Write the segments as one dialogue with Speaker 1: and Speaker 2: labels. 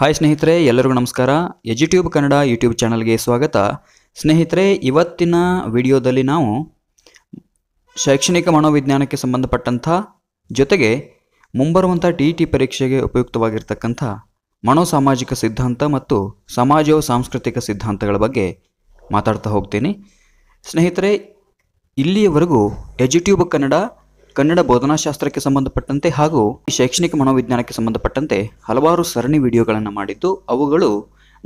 Speaker 1: hi ಸ್ನೇಹಿತರೆ ಎಲ್ಲರಿಗೂ ನಮಸ್ಕಾರ ಎಜಿಟ್ಯೂಬ್ ಕನ್ನಡ ಯೂಟ್ಯೂಬ್ ಚಾನಲ್ಗೆ ಸ್ವಾಗತ ಸ್ನೇಹಿತರೆ ಇವತ್ತಿನ ವಿಡಿಯೋದಲ್ಲಿ ನಾವು ಶೈಕ್ಷಣಿಕ ಮನೋವಿಜ್ಞಾನಕ್ಕೆ ಸಂಬಂಧಪಟ್ಟಂಥ ಜೊತೆಗೆ ಮುಂಬರುವಂಥ ಟಿ ಟಿ ಪರೀಕ್ಷೆಗೆ ಉಪಯುಕ್ತವಾಗಿರ್ತಕ್ಕಂಥ ಮನೋಸಾಮಾಜಿಕ ಸಿದ್ಧಾಂತ ಮತ್ತು ಸಮಾಜೋ ಸಾಂಸ್ಕೃತಿಕ ಸಿದ್ಧಾಂತಗಳ ಬಗ್ಗೆ ಮಾತಾಡ್ತಾ ಹೋಗ್ತೀನಿ ಸ್ನೇಹಿತರೆ ಇಲ್ಲಿಯವರೆಗೂ ಎಜಿಟ್ಯೂಬ್ ಕನ್ನಡ ಕನ್ನಡ ಬೋಧನಾಶಾಸ್ತ್ರಕ್ಕೆ ಸಂಬಂಧಪಟ್ಟಂತೆ ಹಾಗೂ ಶೈಕ್ಷಣಿಕ ಮನೋವಿಜ್ಞಾನಕ್ಕೆ ಸಂಬಂಧಪಟ್ಟಂತೆ ಹಲವಾರು ಸರಣಿ ವಿಡಿಯೋಗಳನ್ನು ಮಾಡಿದ್ದು ಅವುಗಳು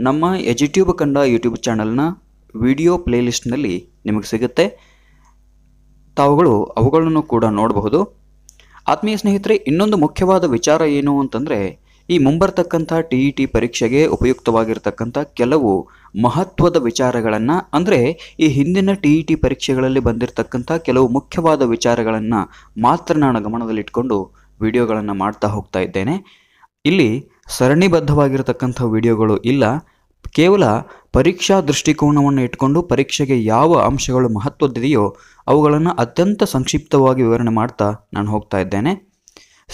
Speaker 1: ನಮ್ಮ ಎಜಿಟ್ಯೂಬ್ ಕಂಡ ಯೂಟ್ಯೂಬ್ ಚಾನಲ್ನ ವಿಡಿಯೋ ಪ್ಲೇಲಿಸ್ಟ್ನಲ್ಲಿ ನಿಮಗೆ ಸಿಗುತ್ತೆ ತಾವುಗಳು ಅವುಗಳನ್ನು ಕೂಡ ನೋಡಬಹುದು ಆತ್ಮೀಯ ಸ್ನೇಹಿತರೆ ಇನ್ನೊಂದು ಮುಖ್ಯವಾದ ವಿಚಾರ ಏನು ಅಂತಂದರೆ ಈ ಮುಂಬರ್ತಕ್ಕಂಥ ಟಿ ಇ ಟಿ ಪರೀಕ್ಷೆಗೆ ಉಪಯುಕ್ತವಾಗಿರ್ತಕ್ಕಂಥ ಕೆಲವು ಮಹತ್ವದ ವಿಚಾರಗಳನ್ನು ಅಂದರೆ ಈ ಹಿಂದಿನ ಟಿ ಇ ಟಿ ಪರೀಕ್ಷೆಗಳಲ್ಲಿ ಬಂದಿರತಕ್ಕಂಥ ಕೆಲವು ಮುಖ್ಯವಾದ ವಿಚಾರಗಳನ್ನು ಮಾತ್ರ ನಾನು ಗಮನದಲ್ಲಿಟ್ಕೊಂಡು ವಿಡಿಯೋಗಳನ್ನು ಮಾಡ್ತಾ ಹೋಗ್ತಾ ಇದ್ದೇನೆ ಇಲ್ಲಿ ಸರಣಿಬದ್ಧವಾಗಿರತಕ್ಕಂಥ ವಿಡಿಯೋಗಳು ಇಲ್ಲ ಕೇವಲ ಪರೀಕ್ಷಾ ದೃಷ್ಟಿಕೋನವನ್ನು ಇಟ್ಕೊಂಡು ಪರೀಕ್ಷೆಗೆ ಯಾವ ಅಂಶಗಳು ಮಹತ್ವದ್ದಿದೆಯೋ ಅವುಗಳನ್ನು ಅತ್ಯಂತ ಸಂಕ್ಷಿಪ್ತವಾಗಿ ವಿವರಣೆ ಮಾಡ್ತಾ ನಾನು ಹೋಗ್ತಾ ಇದ್ದೇನೆ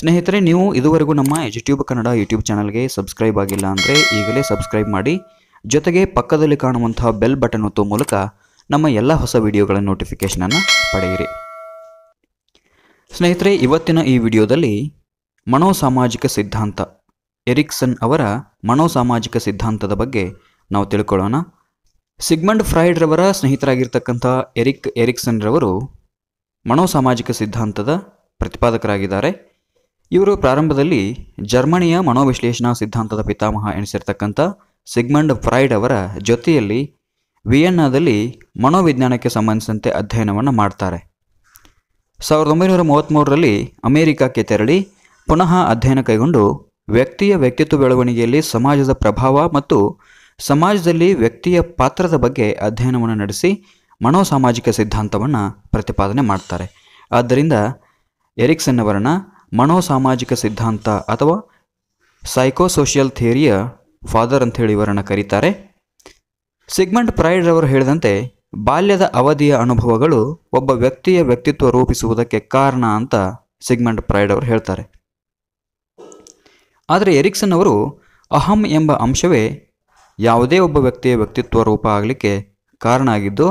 Speaker 1: ಸ್ನೇಹಿತರೆ ನೀವು ಇದುವರೆಗೂ ನಮ್ಮ ಯೂಟ್ಯೂಬ್ ಕನ್ನಡ ಯೂಟ್ಯೂಬ್ ಚಾನಲ್ಗೆ ಸಬ್ಸ್ಕ್ರೈಬ್ ಆಗಿಲ್ಲ ಅಂದರೆ ಈಗಲೇ ಸಬ್ಸ್ಕ್ರೈಬ್ ಮಾಡಿ ಜೊತೆಗೆ ಪಕ್ಕದಲ್ಲಿ ಕಾಣುವಂತಹ ಬೆಲ್ ಬಟನ್ ಒತ್ತುವ ಮೂಲಕ ನಮ್ಮ ಎಲ್ಲ ಹೊಸ ವಿಡಿಯೋಗಳ ಅನ್ನು ಪಡೆಯಿರಿ ಸ್ನೇಹಿತರೆ ಇವತ್ತಿನ ಈ ವಿಡಿಯೋದಲ್ಲಿ ಮನೋಸಾಮಾಜಿಕ ಸಿದ್ಧಾಂತ ಎರಿಕ್ಸನ್ ಅವರ ಮನೋಸಾಮಾಜಿಕ ಸಿದ್ಧಾಂತದ ಬಗ್ಗೆ ನಾವು ತಿಳ್ಕೊಳ್ಳೋಣ ಸಿಗ್ಮಂಡ್ ಫ್ರಾಯ್ಡ್ ರವರ ಸ್ನೇಹಿತರಾಗಿರ್ತಕ್ಕಂಥ ಎರಿಕ್ ಎರಿಕ್ಸನ್ ರವರು ಮನೋಸಾಮಾಜಿಕ ಸಿದ್ಧಾಂತದ ಪ್ರತಿಪಾದಕರಾಗಿದ್ದಾರೆ ಇವರು ಪ್ರಾರಂಭದಲ್ಲಿ ಜರ್ಮನಿಯ ಮನೋವಿಶ್ಲೇಷಣಾ ಸಿದ್ಧಾಂತದ ಪಿತಾಮಹ ಎನಿಸಿರ್ತಕ್ಕಂಥ ಸಿಗ್ಮಂಡ್ ಫ್ರೈಡ್ ಅವರ ಜೊತೆಯಲ್ಲಿ ವಿಯೆನ್ನಾದಲ್ಲಿ ಮನೋವಿಜ್ಞಾನಕ್ಕೆ ಸಂಬಂಧಿಸಿದಂತೆ ಅಧ್ಯಯನವನ್ನು ಮಾಡ್ತಾರೆ ಸಾವಿರದ ಒಂಬೈನೂರ ಮೂವತ್ತ್ಮೂರರಲ್ಲಿ ಅಮೆರಿಕಕ್ಕೆ ತೆರಳಿ ಪುನಃ ಅಧ್ಯಯನ ಕೈಗೊಂಡು ವ್ಯಕ್ತಿಯ ವ್ಯಕ್ತಿತ್ವ ಬೆಳವಣಿಗೆಯಲ್ಲಿ ಸಮಾಜದ ಪ್ರಭಾವ ಮತ್ತು ಸಮಾಜದಲ್ಲಿ ವ್ಯಕ್ತಿಯ ಪಾತ್ರದ ಬಗ್ಗೆ ಅಧ್ಯಯನವನ್ನು ನಡೆಸಿ ಮನೋಸಾಮಾಜಿಕ ಸಿದ್ಧಾಂತವನ್ನು ಪ್ರತಿಪಾದನೆ ಮಾಡ್ತಾರೆ ಆದ್ದರಿಂದ ಎರಿಕ್ಸನ್ ಅವರನ್ನು ಮನೋಸಾಮಾಜಿಕ ಸಿದ್ಧಾಂತ ಅಥವಾ ಸೈಕೋಸೋಷಿಯಲ್ ಥಿಯರಿಯ ಫಾದರ್ ಅಂಥೇಳಿ ಇವರನ್ನು ಕರೀತಾರೆ ಸಿಗ್ಮಂಡ್ ಪ್ರೈಡ್ ಅವರು ಹೇಳಿದಂತೆ ಬಾಲ್ಯದ ಅವಧಿಯ ಅನುಭವಗಳು ಒಬ್ಬ ವ್ಯಕ್ತಿಯ ವ್ಯಕ್ತಿತ್ವ ರೂಪಿಸುವುದಕ್ಕೆ ಕಾರಣ ಅಂತ ಸಿಗ್ಮಂಡ್ ಪ್ರೈಡ್ ಅವರು ಹೇಳ್ತಾರೆ ಆದರೆ ಎರಿಕ್ಸನ್ ಅವರು ಅಹಂ ಎಂಬ ಅಂಶವೇ ಯಾವುದೇ ಒಬ್ಬ ವ್ಯಕ್ತಿಯ ವ್ಯಕ್ತಿತ್ವ ರೂಪ ಆಗಲಿಕ್ಕೆ ಕಾರಣ ಆಗಿದ್ದು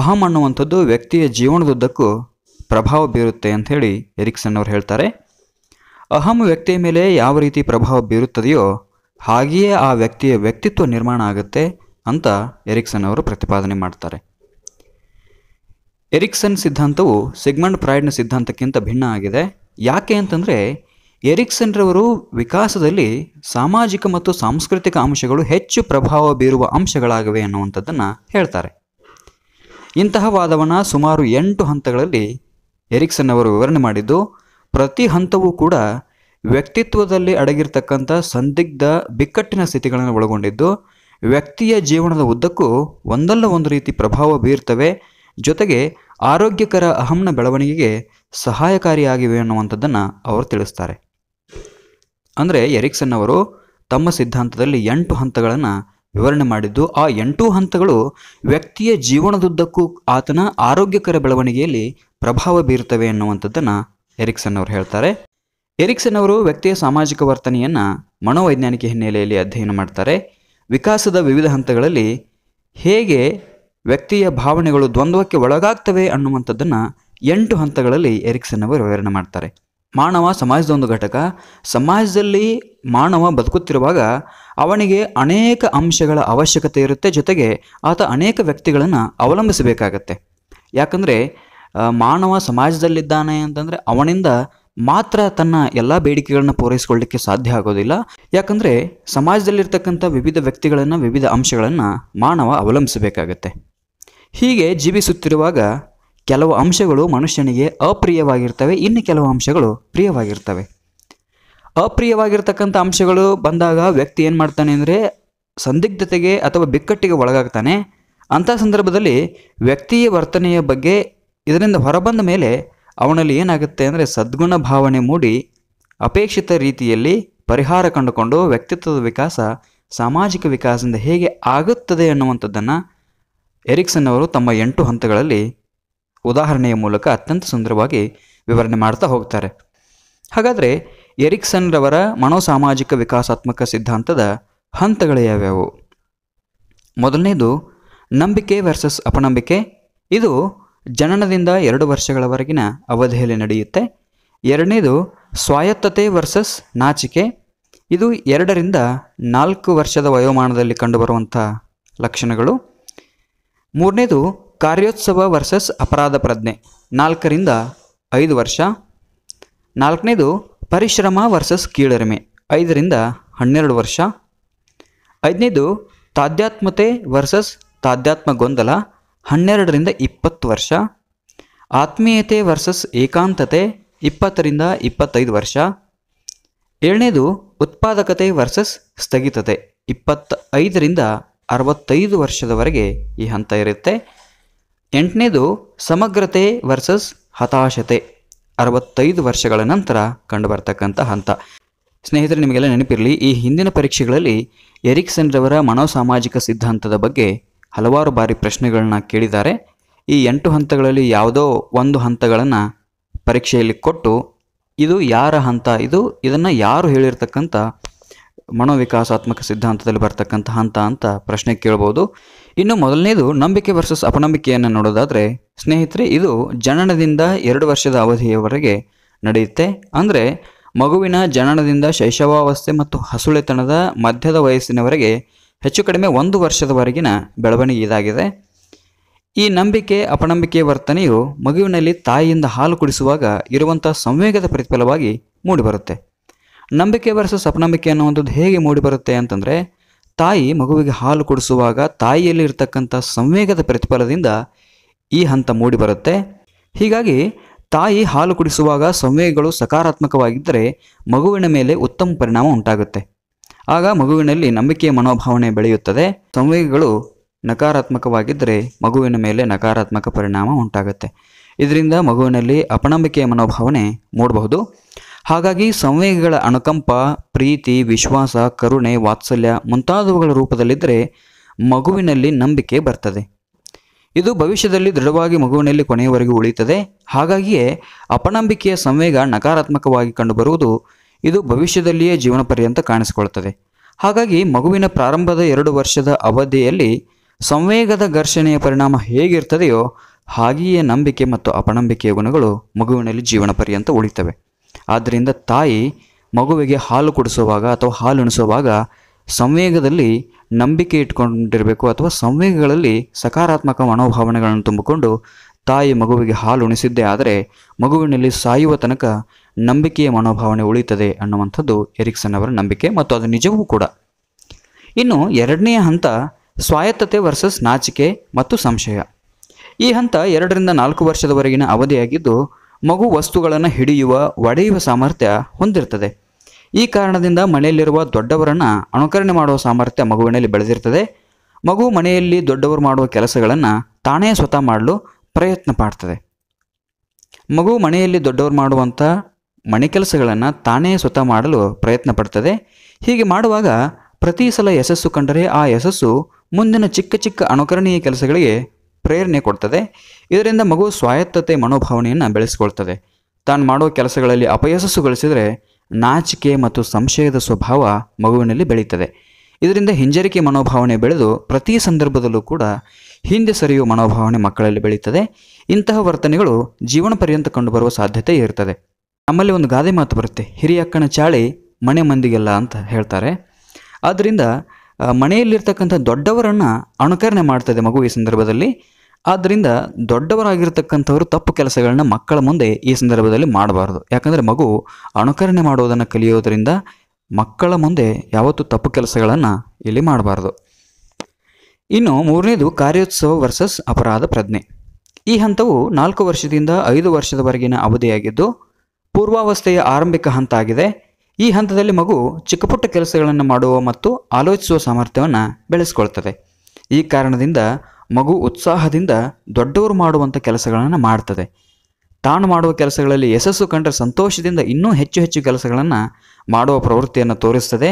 Speaker 1: ಅಹಂ ಅನ್ನುವಂಥದ್ದು ವ್ಯಕ್ತಿಯ ಜೀವನದುದ್ದಕ್ಕೂ ಪ್ರಭಾವ ಬೀರುತ್ತೆ ಅಂತ ಹೇಳಿ ಎರಿಕ್ಸನ್ ಅವರು ಹೇಳ್ತಾರೆ ಅಹಂ ವ್ಯಕ್ತಿಯ ಮೇಲೆ ಯಾವ ರೀತಿ ಪ್ರಭಾವ ಬೀರುತ್ತದೆಯೋ ಹಾಗೆಯೇ ಆ ವ್ಯಕ್ತಿಯ ವ್ಯಕ್ತಿತ್ವ ನಿರ್ಮಾಣ ಆಗುತ್ತೆ ಅಂತ ಎರಿಕ್ಸನ್ ಅವರು ಪ್ರತಿಪಾದನೆ ಮಾಡ್ತಾರೆ ಎರಿಕ್ಸನ್ ಸಿದ್ಧಾಂತವು ಸಿಗ್ಮಂಡ್ ಫ್ರಾಯ್ಡ್ನ ಸಿದ್ಧಾಂತಕ್ಕಿಂತ ಭಿನ್ನ ಆಗಿದೆ ಯಾಕೆ ಅಂತಂದರೆ ಎರಿಕ್ಸನ್ರವರು ವಿಕಾಸದಲ್ಲಿ ಸಾಮಾಜಿಕ ಮತ್ತು ಸಾಂಸ್ಕೃತಿಕ ಅಂಶಗಳು ಹೆಚ್ಚು ಪ್ರಭಾವ ಬೀರುವ ಅಂಶಗಳಾಗಿವೆ ಅನ್ನುವಂಥದ್ದನ್ನು ಹೇಳ್ತಾರೆ ಇಂತಹ ವಾದವನ್ನು ಸುಮಾರು ಎಂಟು ಹಂತಗಳಲ್ಲಿ ಎರಿಕ್ಸನ್ ಅವರು ವಿವರಣೆ ಮಾಡಿದ್ದು ಪ್ರತಿ ಹಂತವೂ ಕೂಡ ವ್ಯಕ್ತಿತ್ವದಲ್ಲಿ ಅಡಗಿರ್ತಕ್ಕಂಥ ಸಂದಿಗ್ಧ ಬಿಕ್ಕಟ್ಟಿನ ಸ್ಥಿತಿಗಳನ್ನು ಒಳಗೊಂಡಿದ್ದು ವ್ಯಕ್ತಿಯ ಜೀವನದ ಉದ್ದಕ್ಕೂ ಒಂದಲ್ಲ ಒಂದು ರೀತಿ ಪ್ರಭಾವ ಬೀರ್ತವೆ ಜೊತೆಗೆ ಆರೋಗ್ಯಕರ ಅಹಂನ ಬೆಳವಣಿಗೆಗೆ ಸಹಾಯಕಾರಿಯಾಗಿವೆ ಅನ್ನುವಂಥದ್ದನ್ನು ಅವರು ತಿಳಿಸ್ತಾರೆ ಅಂದರೆ ಎರಿಕ್ಸನ್ ಅವರು ತಮ್ಮ ಸಿದ್ಧಾಂತದಲ್ಲಿ ಎಂಟು ಹಂತಗಳನ್ನು ವಿವರಣೆ ಮಾಡಿದ್ದು ಆ ಎಂಟು ಹಂತಗಳು ವ್ಯಕ್ತಿಯ ಜೀವನದುದ್ದಕ್ಕೂ ಆತನ ಆರೋಗ್ಯಕರ ಬೆಳವಣಿಗೆಯಲ್ಲಿ ಪ್ರಭಾವ ಬೀರುತ್ತವೆ ಎನ್ನುವಂಥದ್ದನ್ನು ಎರಿಕ್ಸನ್ ಅವರು ಹೇಳ್ತಾರೆ ಎರಿಕ್ಸನ್ ಅವರು ವ್ಯಕ್ತಿಯ ಸಾಮಾಜಿಕ ವರ್ತನೆಯನ್ನು ಮನೋವೈಜ್ಞಾನಿಕ ಹಿನ್ನೆಲೆಯಲ್ಲಿ ಅಧ್ಯಯನ ಮಾಡ್ತಾರೆ ವಿಕಾಸದ ವಿವಿಧ ಹಂತಗಳಲ್ಲಿ ಹೇಗೆ ವ್ಯಕ್ತಿಯ ಭಾವನೆಗಳು ದ್ವಂದ್ವಕ್ಕೆ ಒಳಗಾಗ್ತವೆ ಅನ್ನುವಂಥದ್ದನ್ನು ಎಂಟು ಹಂತಗಳಲ್ಲಿ ಎರಿಕ್ಸನ್ ಅವರು ವಿವರಣೆ ಮಾಡ್ತಾರೆ ಮಾನವ ಸಮಾಜದ ಒಂದು ಘಟಕ ಸಮಾಜದಲ್ಲಿ ಮಾನವ ಬದುಕುತ್ತಿರುವಾಗ ಅವನಿಗೆ ಅನೇಕ ಅಂಶಗಳ ಅವಶ್ಯಕತೆ ಇರುತ್ತೆ ಜೊತೆಗೆ ಆತ ಅನೇಕ ವ್ಯಕ್ತಿಗಳನ್ನು ಅವಲಂಬಿಸಬೇಕಾಗತ್ತೆ ಯಾಕಂದರೆ ಮಾನವ ಸಮಾಜದಲ್ಲಿದ್ದಾನೆ ಅಂತಂದರೆ ಅವನಿಂದ ಮಾತ್ರ ತನ್ನ ಎಲ್ಲ ಬೇಡಿಕೆಗಳನ್ನ ಪೂರೈಸಿಕೊಳ್ಳಲಿಕ್ಕೆ ಸಾಧ್ಯ ಆಗೋದಿಲ್ಲ ಯಾಕಂದರೆ ಸಮಾಜದಲ್ಲಿರ್ತಕ್ಕಂಥ ವಿವಿಧ ವ್ಯಕ್ತಿಗಳನ್ನು ವಿವಿಧ ಅಂಶಗಳನ್ನು ಮಾನವ ಅವಲಂಬಿಸಬೇಕಾಗತ್ತೆ ಹೀಗೆ ಜೀವಿಸುತ್ತಿರುವಾಗ ಕೆಲವು ಅಂಶಗಳು ಮನುಷ್ಯನಿಗೆ ಅಪ್ರಿಯವಾಗಿರ್ತವೆ ಇನ್ನು ಕೆಲವು ಅಂಶಗಳು ಪ್ರಿಯವಾಗಿರ್ತವೆ ಅಪ್ರಿಯವಾಗಿರ್ತಕ್ಕಂಥ ಅಂಶಗಳು ಬಂದಾಗ ವ್ಯಕ್ತಿ ಏನು ಮಾಡ್ತಾನೆ ಅಂದರೆ ಸಂದಿಗ್ಧತೆಗೆ ಅಥವಾ ಬಿಕ್ಕಟ್ಟಿಗೆ ಒಳಗಾಗ್ತಾನೆ ಅಂಥ ಸಂದರ್ಭದಲ್ಲಿ ವ್ಯಕ್ತಿಯ ವರ್ತನೆಯ ಬಗ್ಗೆ ಇದರಿಂದ ಹೊರಬಂದ ಮೇಲೆ ಅವನಲ್ಲಿ ಏನಾಗುತ್ತೆ ಅಂದರೆ ಸದ್ಗುಣ ಭಾವನೆ ಮೂಡಿ ಅಪೇಕ್ಷಿತ ರೀತಿಯಲ್ಲಿ ಪರಿಹಾರ ಕಂಡುಕೊಂಡು ವ್ಯಕ್ತಿತ್ವದ ವಿಕಾಸ ಸಾಮಾಜಿಕ ವಿಕಾಸದಿಂದ ಹೇಗೆ ಆಗುತ್ತದೆ ಅನ್ನುವಂಥದ್ದನ್ನು ಎರಿಕ್ಸನ್ ಅವರು ತಮ್ಮ ಎಂಟು ಹಂತಗಳಲ್ಲಿ ಉದಾಹರಣೆಯ ಮೂಲಕ ಅತ್ಯಂತ ಸುಂದರವಾಗಿ ವಿವರಣೆ ಮಾಡ್ತಾ ಹೋಗ್ತಾರೆ ಹಾಗಾದರೆ ಎರಿಕ್ಸನ್ರವರ ಮನೋಸಾಮಾಜಿಕ ವಿಕಾಸಾತ್ಮಕ ಸಿದ್ಧಾಂತದ ಹಂತಗಳು ಯಾವ್ಯಾವು ಮೊದಲನೇದು ನಂಬಿಕೆ ವರ್ಸಸ್ ಅಪನಂಬಿಕೆ ಇದು ಜನನದಿಂದ ಎರಡು ವರ್ಷಗಳವರೆಗಿನ ಅವಧಿಯಲ್ಲಿ ನಡೆಯುತ್ತೆ ಎರಡನೇದು ಸ್ವಾಯತ್ತತೆ ವರ್ಸಸ್ ನಾಚಿಕೆ ಇದು ಎರಡರಿಂದ ನಾಲ್ಕು ವರ್ಷದ ವಯೋಮಾನದಲ್ಲಿ ಕಂಡುಬರುವಂಥ ಲಕ್ಷಣಗಳು ಮೂರನೇದು ಕಾರ್ಯೋತ್ಸವ ವರ್ಸಸ್ ಅಪರಾಧ ಪ್ರಜ್ಞೆ ನಾಲ್ಕರಿಂದ ಐದು ವರ್ಷ ನಾಲ್ಕನೇದು ಪರಿಶ್ರಮ ವರ್ಸಸ್ ಕೀಳರಿಮೆ ಐದರಿಂದ ಹನ್ನೆರಡು ವರ್ಷ ಐದನೇದು ತಾಧ್ಯಾತ್ಮತೆ ವರ್ಸಸ್ ತಾಧ್ಯಾತ್ಮ ಗೊಂದಲ ಹನ್ನೆರಡರಿಂದ ಇಪ್ಪತ್ತು ವರ್ಷ ಆತ್ಮೀಯತೆ ವರ್ಸಸ್ ಏಕಾಂತತೆ ಇಪ್ಪತ್ತರಿಂದ ಇಪ್ಪತ್ತೈದು ವರ್ಷ ಏಳನೇದು ಉತ್ಪಾದಕತೆ ವರ್ಸಸ್ ಸ್ಥಗಿತತೆ ಇಪ್ಪತ್ತ ಐದರಿಂದ ಅರವತ್ತೈದು ವರ್ಷದವರೆಗೆ ಈ ಹಂತ ಇರುತ್ತೆ ಎಂಟನೇದು ಸಮಗ್ರತೆ ವರ್ಸಸ್ ಹತಾಶತೆ ಅರವತ್ತೈದು ವರ್ಷಗಳ ನಂತರ ಕಂಡುಬರ್ತಕ್ಕಂಥ ಹಂತ ಸ್ನೇಹಿತರೆ ನಿಮಗೆಲ್ಲ ನೆನಪಿರಲಿ ಈ ಹಿಂದಿನ ಪರೀಕ್ಷೆಗಳಲ್ಲಿ ಎರಿಕ್ಸನ್ ರವರ ಮನೋಸಾಮಾಜಿಕ ಸಿದ್ಧಾಂತದ ಬಗ್ಗೆ ಹಲವಾರು ಬಾರಿ ಪ್ರಶ್ನೆಗಳನ್ನ ಕೇಳಿದ್ದಾರೆ ಈ ಎಂಟು ಹಂತಗಳಲ್ಲಿ ಯಾವುದೋ ಒಂದು ಹಂತಗಳನ್ನು ಪರೀಕ್ಷೆಯಲ್ಲಿ ಕೊಟ್ಟು ಇದು ಯಾರ ಹಂತ ಇದು ಇದನ್ನು ಯಾರು ಹೇಳಿರ್ತಕ್ಕಂಥ ಮನೋವಿಕಾಸಾತ್ಮಕ ಸಿದ್ಧಾಂತದಲ್ಲಿ ಬರ್ತಕ್ಕಂಥ ಹಂತ ಅಂತ ಪ್ರಶ್ನೆ ಕೇಳ್ಬೋದು ಇನ್ನು ಮೊದಲನೇದು ನಂಬಿಕೆ ವರ್ಸಸ್ ಅಪನಂಬಿಕೆಯನ್ನು ನೋಡೋದಾದರೆ ಸ್ನೇಹಿತರೆ ಇದು ಜನನದಿಂದ ಎರಡು ವರ್ಷದ ಅವಧಿಯವರೆಗೆ ನಡೆಯುತ್ತೆ ಅಂದರೆ ಮಗುವಿನ ಜನನದಿಂದ ಶೈಶವಾವಸ್ಥೆ ಮತ್ತು ಹಸುಳೆತನದ ಮಧ್ಯದ ವಯಸ್ಸಿನವರೆಗೆ ಹೆಚ್ಚು ಕಡಿಮೆ ಒಂದು ವರ್ಷದವರೆಗಿನ ಬೆಳವಣಿಗೆ ಇದಾಗಿದೆ ಈ ನಂಬಿಕೆ ಅಪನಂಬಿಕೆ ವರ್ತನೆಯು ಮಗುವಿನಲ್ಲಿ ತಾಯಿಯಿಂದ ಹಾಲು ಕುಡಿಸುವಾಗ ಇರುವಂಥ ಸಂವೇಗದ ಪ್ರತಿಫಲವಾಗಿ ಮೂಡಿಬರುತ್ತೆ ನಂಬಿಕೆ ವರ್ಸಸ್ ಅಪನಂಬಿಕೆ ಅನ್ನುವಂಥದ್ದು ಹೇಗೆ ಮೂಡಿಬರುತ್ತೆ ಅಂತಂದರೆ ತಾಯಿ ಮಗುವಿಗೆ ಹಾಲು ಕುಡಿಸುವಾಗ ತಾಯಿಯಲ್ಲಿ ಇರತಕ್ಕಂಥ ಸಂವೇಗದ ಪ್ರತಿಫಲದಿಂದ ಈ ಹಂತ ಮೂಡಿಬರುತ್ತೆ ಹೀಗಾಗಿ ತಾಯಿ ಹಾಲು ಕುಡಿಸುವಾಗ ಸಂವೇಗಗಳು ಸಕಾರಾತ್ಮಕವಾಗಿದ್ದರೆ ಮಗುವಿನ ಮೇಲೆ ಉತ್ತಮ ಪರಿಣಾಮ ಉಂಟಾಗುತ್ತೆ ಆಗ ಮಗುವಿನಲ್ಲಿ ನಂಬಿಕೆಯ ಮನೋಭಾವನೆ ಬೆಳೆಯುತ್ತದೆ ಸಂವೇಗಗಳು ನಕಾರಾತ್ಮಕವಾಗಿದ್ದರೆ ಮಗುವಿನ ಮೇಲೆ ನಕಾರಾತ್ಮಕ ಪರಿಣಾಮ ಉಂಟಾಗುತ್ತೆ ಇದರಿಂದ ಮಗುವಿನಲ್ಲಿ ಅಪನಂಬಿಕೆಯ ಮನೋಭಾವನೆ ಮೂಡಬಹುದು ಹಾಗಾಗಿ ಸಂವೇಗಗಳ ಅನುಕಂಪ ಪ್ರೀತಿ ವಿಶ್ವಾಸ ಕರುಣೆ ವಾತ್ಸಲ್ಯ ಮುಂತಾದವುಗಳ ರೂಪದಲ್ಲಿದ್ದರೆ ಮಗುವಿನಲ್ಲಿ ನಂಬಿಕೆ ಬರ್ತದೆ ಇದು ಭವಿಷ್ಯದಲ್ಲಿ ದೃಢವಾಗಿ ಮಗುವಿನಲ್ಲಿ ಕೊನೆಯವರೆಗೂ ಉಳಿಯುತ್ತದೆ ಹಾಗಾಗಿಯೇ ಅಪನಂಬಿಕೆಯ ಸಂವೇಗ ನಕಾರಾತ್ಮಕವಾಗಿ ಕಂಡುಬರುವುದು ಇದು ಭವಿಷ್ಯದಲ್ಲಿಯೇ ಜೀವನ ಪರ್ಯಂತ ಕಾಣಿಸಿಕೊಳ್ಳುತ್ತದೆ ಹಾಗಾಗಿ ಮಗುವಿನ ಪ್ರಾರಂಭದ ಎರಡು ವರ್ಷದ ಅವಧಿಯಲ್ಲಿ ಸಂವೇಗದ ಘರ್ಷಣೆಯ ಪರಿಣಾಮ ಹೇಗಿರ್ತದೆಯೋ ಹಾಗೆಯೇ ನಂಬಿಕೆ ಮತ್ತು ಅಪನಂಬಿಕೆಯ ಗುಣಗಳು ಮಗುವಿನಲ್ಲಿ ಜೀವನ ಪರ್ಯಂತ ಉಳಿತವೆ ಆದ್ದರಿಂದ ತಾಯಿ ಮಗುವಿಗೆ ಹಾಲು ಕುಡಿಸುವಾಗ ಅಥವಾ ಹಾಲು ಉಣಿಸುವಾಗ ಸಂವೇಗದಲ್ಲಿ ನಂಬಿಕೆ ಇಟ್ಕೊಂಡಿರಬೇಕು ಅಥವಾ ಸಂವೇಗಗಳಲ್ಲಿ ಸಕಾರಾತ್ಮಕ ಮನೋಭಾವನೆಗಳನ್ನು ತುಂಬಿಕೊಂಡು ತಾಯಿ ಮಗುವಿಗೆ ಹಾಲು ಉಣಿಸಿದ್ದೇ ಆದರೆ ಮಗುವಿನಲ್ಲಿ ಸಾಯುವ ತನಕ ನಂಬಿಕೆಯ ಮನೋಭಾವನೆ ಉಳಿತದೆ ಅನ್ನುವಂಥದ್ದು ಎರಿಕ್ಸನ್ ಅವರ ನಂಬಿಕೆ ಮತ್ತು ಅದು ನಿಜವೂ ಕೂಡ ಇನ್ನು ಎರಡನೆಯ ಹಂತ ಸ್ವಾಯತ್ತತೆ ವರ್ಸಸ್ ನಾಚಿಕೆ ಮತ್ತು ಸಂಶಯ ಈ ಹಂತ ಎರಡರಿಂದ ನಾಲ್ಕು ವರ್ಷದವರೆಗಿನ ಅವಧಿಯಾಗಿದ್ದು ಮಗು ವಸ್ತುಗಳನ್ನು ಹಿಡಿಯುವ ಒಡೆಯುವ ಸಾಮರ್ಥ್ಯ ಹೊಂದಿರ್ತದೆ ಈ ಕಾರಣದಿಂದ ಮನೆಯಲ್ಲಿರುವ ದೊಡ್ಡವರನ್ನು ಅನುಕರಣೆ ಮಾಡುವ ಸಾಮರ್ಥ್ಯ ಮಗುವಿನಲ್ಲಿ ಬೆಳೆದಿರ್ತದೆ ಮಗು ಮನೆಯಲ್ಲಿ ದೊಡ್ಡವರು ಮಾಡುವ ಕೆಲಸಗಳನ್ನು ತಾನೇ ಸ್ವತಃ ಮಾಡಲು ಪ್ರಯತ್ನ ಪಡ್ತದೆ ಮಗು ಮನೆಯಲ್ಲಿ ದೊಡ್ಡವರು ಮಾಡುವಂಥ ಮನೆ ಕೆಲಸಗಳನ್ನು ತಾನೇ ಸ್ವತಃ ಮಾಡಲು ಪ್ರಯತ್ನ ಪಡ್ತದೆ ಹೀಗೆ ಮಾಡುವಾಗ ಪ್ರತಿ ಸಲ ಯಶಸ್ಸು ಕಂಡರೆ ಆ ಯಶಸ್ಸು ಮುಂದಿನ ಚಿಕ್ಕ ಚಿಕ್ಕ ಅನುಕರಣೀಯ ಕೆಲಸಗಳಿಗೆ ಪ್ರೇರಣೆ ಕೊಡ್ತದೆ ಇದರಿಂದ ಮಗು ಸ್ವಾಯತ್ತತೆ ಮನೋಭಾವನೆಯನ್ನು ಬೆಳೆಸಿಕೊಳ್ತದೆ ತಾನು ಮಾಡೋ ಕೆಲಸಗಳಲ್ಲಿ ಅಪಯಶಸ್ಸು ಗಳಿಸಿದರೆ ನಾಚಿಕೆ ಮತ್ತು ಸಂಶಯದ ಸ್ವಭಾವ ಮಗುವಿನಲ್ಲಿ ಬೆಳೀತದೆ ಇದರಿಂದ ಹಿಂಜರಿಕೆ ಮನೋಭಾವನೆ ಬೆಳೆದು ಪ್ರತಿ ಸಂದರ್ಭದಲ್ಲೂ ಕೂಡ ಹಿಂದೆ ಸರಿಯುವ ಮನೋಭಾವನೆ ಮಕ್ಕಳಲ್ಲಿ ಬೆಳೀತದೆ ಇಂತಹ ವರ್ತನೆಗಳು ಜೀವನ ಪರ್ಯಂತ ಕಂಡುಬರುವ ಸಾಧ್ಯತೆ ಇರ್ತದೆ ನಮ್ಮಲ್ಲಿ ಒಂದು ಗಾದೆ ಮಾತು ಬರುತ್ತೆ ಹಿರಿಯಕ್ಕನ ಚಾಳಿ ಮನೆ ಮಂದಿಗೆಲ್ಲ ಅಂತ ಹೇಳ್ತಾರೆ ಆದ್ದರಿಂದ ಮನೆಯಲ್ಲಿರ್ತಕ್ಕಂಥ ದೊಡ್ಡವರನ್ನು ಅನುಕರಣೆ ಮಾಡ್ತದೆ ಮಗು ಈ ಸಂದರ್ಭದಲ್ಲಿ ಆದ್ದರಿಂದ ದೊಡ್ಡವರಾಗಿರ್ತಕ್ಕಂಥವರು ತಪ್ಪು ಕೆಲಸಗಳನ್ನ ಮಕ್ಕಳ ಮುಂದೆ ಈ ಸಂದರ್ಭದಲ್ಲಿ ಮಾಡಬಾರ್ದು ಯಾಕಂದರೆ ಮಗು ಅನುಕರಣೆ ಮಾಡುವುದನ್ನು ಕಲಿಯೋದರಿಂದ ಮಕ್ಕಳ ಮುಂದೆ ಯಾವತ್ತೂ ತಪ್ಪು ಕೆಲಸಗಳನ್ನು ಇಲ್ಲಿ ಮಾಡಬಾರ್ದು ಇನ್ನು ಮೂರನೇದು ಕಾರ್ಯೋತ್ಸವ ವರ್ಸಸ್ ಅಪರಾಧ ಪ್ರಜ್ಞೆ ಈ ಹಂತವು ನಾಲ್ಕು ವರ್ಷದಿಂದ ಐದು ವರ್ಷದವರೆಗಿನ ಅವಧಿಯಾಗಿದ್ದು ಪೂರ್ವಾವಸ್ಥೆಯ ಆರಂಭಿಕ ಹಂತ ಆಗಿದೆ ಈ ಹಂತದಲ್ಲಿ ಮಗು ಚಿಕ್ಕಪುಟ್ಟ ಕೆಲಸಗಳನ್ನು ಮಾಡುವ ಮತ್ತು ಆಲೋಚಿಸುವ ಸಾಮರ್ಥ್ಯವನ್ನು ಬೆಳೆಸ್ಕೊಳ್ತದೆ ಈ ಕಾರಣದಿಂದ ಮಗು ಉತ್ಸಾಹದಿಂದ ದೊಡ್ಡವರು ಮಾಡುವಂಥ ಕೆಲಸಗಳನ್ನು ಮಾಡ್ತದೆ ತಾನು ಮಾಡುವ ಕೆಲಸಗಳಲ್ಲಿ ಯಶಸ್ಸು ಕಂಡರೆ ಸಂತೋಷದಿಂದ ಇನ್ನೂ ಹೆಚ್ಚು ಹೆಚ್ಚು ಕೆಲಸಗಳನ್ನು ಮಾಡುವ ಪ್ರವೃತ್ತಿಯನ್ನು ತೋರಿಸ್ತದೆ